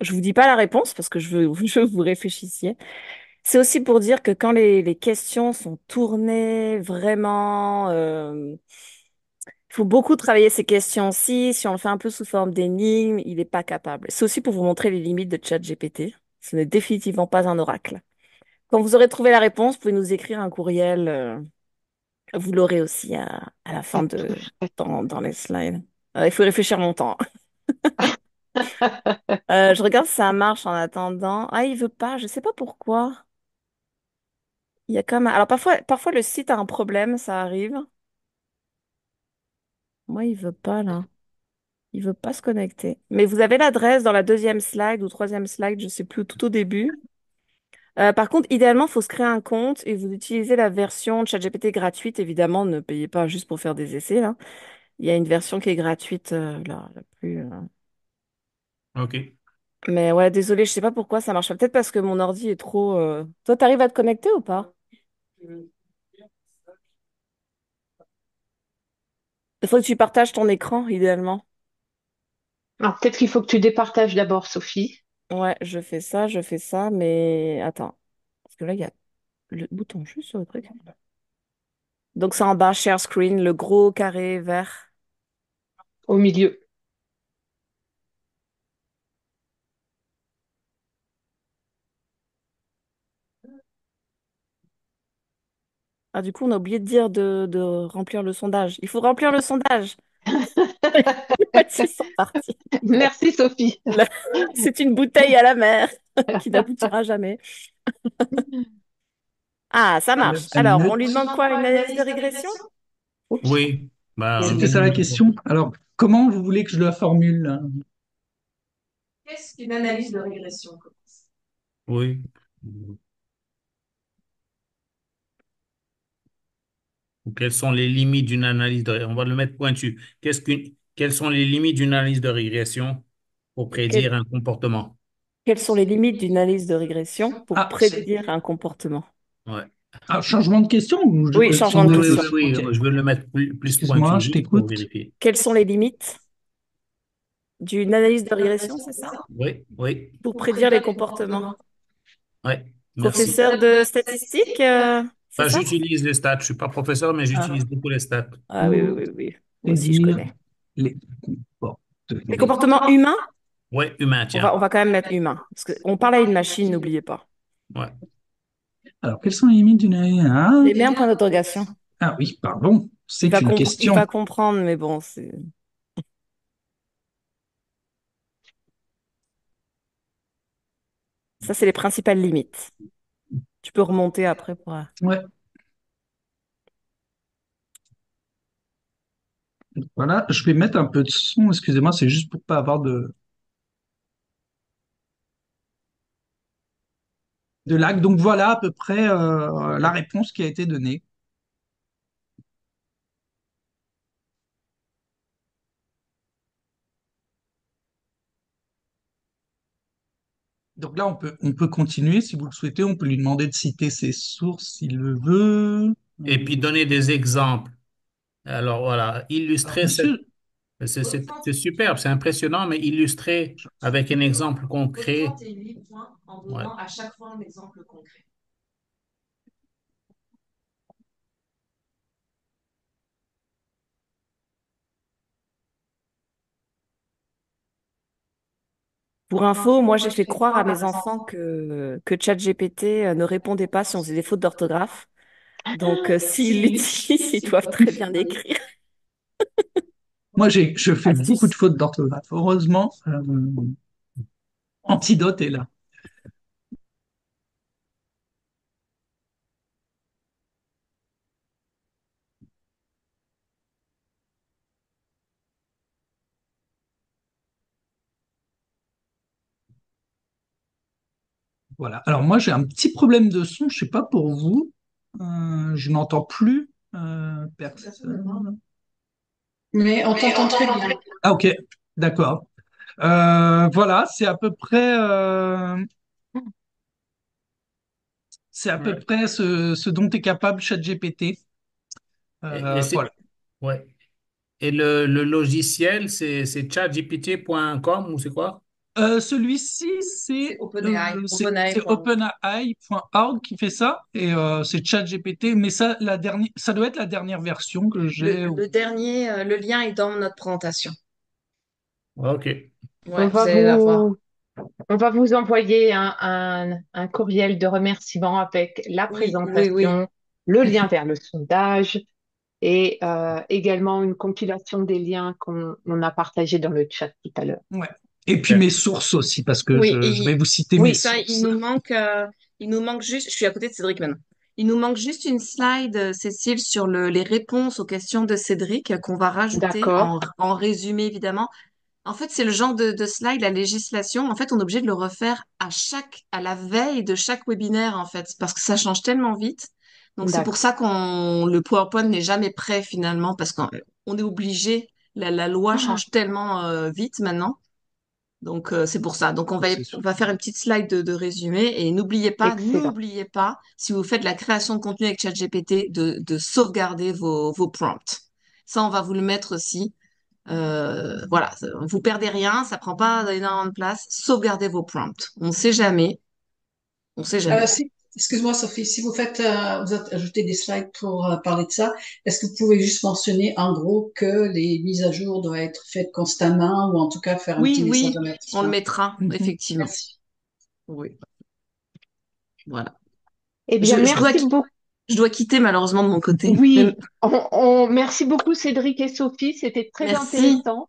S1: Je vous dis pas la réponse parce que je veux, que vous réfléchissiez. C'est aussi pour dire que quand les, les questions sont tournées vraiment, euh, il faut beaucoup travailler ces questions-ci. Si on le fait un peu sous forme d'énigme, il n'est pas capable. C'est aussi pour vous montrer les limites de ChatGPT. Ce n'est définitivement pas un oracle. Quand vous aurez trouvé la réponse, vous pouvez nous écrire un courriel. Euh, vous l'aurez aussi à, à la fin de, dans, les slides. Euh, il faut réfléchir longtemps. Euh, je regarde si ça marche en attendant. Ah, il veut pas, je sais pas pourquoi. Il y a comme... Alors parfois, parfois le site a un problème, ça arrive. Moi, il veut pas là. Il veut pas se connecter. Mais vous avez l'adresse dans la deuxième slide ou troisième slide, je sais plus, tout au début. Euh, par contre, idéalement, il faut se créer un compte et vous utilisez la version ChatGPT gratuite. Évidemment, ne payez pas juste pour faire des essais là. Il y a une version qui est gratuite, euh, là, la plus Ok. Mais ouais, désolé, je sais pas pourquoi ça marche pas. Peut-être parce que mon ordi est trop. Euh, Toi, tu arrives à te connecter ou pas? Il faut que tu partages ton écran, idéalement. Alors, ah, peut-être qu'il faut que tu départages d'abord, Sophie. Ouais, je fais ça, je fais ça, mais attends. Parce que là, il y a le bouton juste sur le truc. Donc, c'est en bas, share screen, le gros carré vert. Au milieu. Ah, du coup, on a oublié de dire de, remplir le sondage. Il faut remplir le sondage. Merci Sophie. C'est une bouteille à la mer qui n'aboutira jamais. Ah, ça marche. Alors, on lui demande quoi, une analyse de régression?
S2: Oui. Bah, C'était ça la question.
S4: Alors, comment vous voulez que je la formule?
S3: Qu'est-ce qu'une analyse de régression?
S2: Oui. quelles sont les limites d'une analyse de On va le mettre pointu. quelles sont les limites d'une analyse de régression pour prédire un comportement
S1: Quelles sont les limites d'une analyse de régression pour ah, prédire un comportement
S2: ouais.
S4: Ah, changement de question Oui,
S2: changement de question. je veux le mettre plus, pointu
S1: Quelles sont les limites d'une analyse de régression, c'est ça Oui,
S2: oui. Pour prédire
S1: les comportements.
S2: Oui. Professeur
S1: de statistique euh,
S2: j'utilise les stats. Je ne suis pas professeur, mais j'utilise ah. beaucoup les stats. Ah oui, oui, oui.
S1: oui. je connais.
S2: Les
S1: comportements, humains
S2: Oui, humains,
S4: tiens. On
S1: va, quand même mettre humains. Parce qu'on parle à une machine, n'oubliez pas.
S2: Ouais.
S4: Alors, quelles sont les limites d'une IA ah, Les
S1: mêmes points d'interrogation.
S4: Ah oui, pardon. C'est
S1: une question. Tu vas comprendre, mais bon, c'est. Ça, c'est les principales limites. Tu peux remonter après pour. Euh,
S4: voilà, je vais mettre un peu de son, excusez-moi, c'est juste pour pas avoir de, de lag. Donc voilà à peu près euh, la réponse qui a été donnée. Donc là, on peut, on peut continuer. Si vous le souhaitez, on peut lui demander
S2: de citer ses sources s'il le veut. Et puis donner des exemples. Alors voilà, illustrer. C'est superbe, c'est impressionnant, mais illustrer avec un exemple concret. à
S3: chaque fois un exemple concret.
S1: Pour info, moi j'ai fait croire à mes enfants que, que ChatGPT euh, ne répondait pas si on faisait des fautes d'orthographe. Donc euh, s'ils l'utilisent, ils doivent très bien écrire,
S4: moi j'ai je fais ah, beaucoup de fautes d'orthographe. Heureusement, euh, Antidote est là. Voilà. Alors moi, j'ai un petit problème de son. Je sais pas pour vous. Euh, je n'entends plus euh, personne.
S3: Mais on t'entend très bien.
S4: Ah ok, d'accord. Euh, voilà, c'est à peu près. C'est à peu près ce, ce dont est capable ChatGPT. et,
S2: voilà. Et le, le logiciel, c'est chatgpt.com ou c'est quoi?
S4: Euh, celui-ci, c'est euh, OpenAI.org qui fait ça et euh, c'est ChatGPT. Mais ça, la dernière, ça doit être la dernière version que j'ai. Le,
S1: dernier, euh, le lien est dans notre présentation. Ok. on, va
S3: vous... envoyer un, un, courriel de remerciement avec la présentation, le lien vers le sondage et également une compilation des liens qu'on a partagés dans le chat tout à l'heure. Ouais.
S4: Et puis mes sources aussi, parce que je, vais vous citer oui, mes ça, sources.
S3: Il
S1: nous, manque, euh, il nous manque juste, je suis à côté de Cédric maintenant. Il nous manque juste une slide, euh, Cécile, sur les réponses aux questions de Cédric qu'on va rajouter en, résumé, évidemment. En fait, c'est le genre de, slide, la législation. En fait, on est obligé de le refaire à chaque, à la veille de chaque webinaire, en fait, parce que ça change tellement vite. Donc, c'est pour ça qu'on, le PowerPoint n'est jamais prêt finalement, parce qu'on est obligé. La, loi ah. change tellement euh, vite maintenant. Donc euh, c'est pour ça. Donc on va, on va faire une petite slide de, résumé et n'oubliez pas, n'oubliez pas, si vous faites la création de contenu avec ChatGPT, de, de sauvegarder vos, prompts. Ça, on va vous le mettre aussi. Euh, voilà, vous perdez rien, ça prend pas
S3: énormément de place. Sauvegardez vos prompts.
S1: On ne sait jamais. On sait jamais. Euh,
S3: Excuse-moi, Sophie, si vous faites, euh, vous ajoutez des slides pour euh, parler de ça, est-ce que vous pouvez juste mentionner en gros que les mises à jour doivent être faites constamment ou en tout cas faire un oui, petit Oui, oui, on le mettra, mhm. effectivement. Merci. Oui. Voilà. Eh bien, je, merci dois, beaucoup.
S1: Je dois quitter malheureusement de mon côté. Oui, euh,
S3: on, merci beaucoup Cédric et Sophie, c'était très intéressant.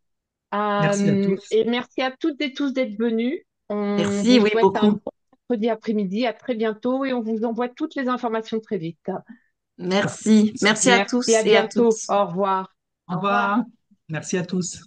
S3: merci Et merci à toutes et tous d'être venus. merci, oui, beaucoup après-midi. À très bientôt et on vous envoie toutes les informations très vite.
S1: Merci. Merci, à tous et à, bientôt. Au
S3: revoir.
S4: Au revoir. Merci à tous.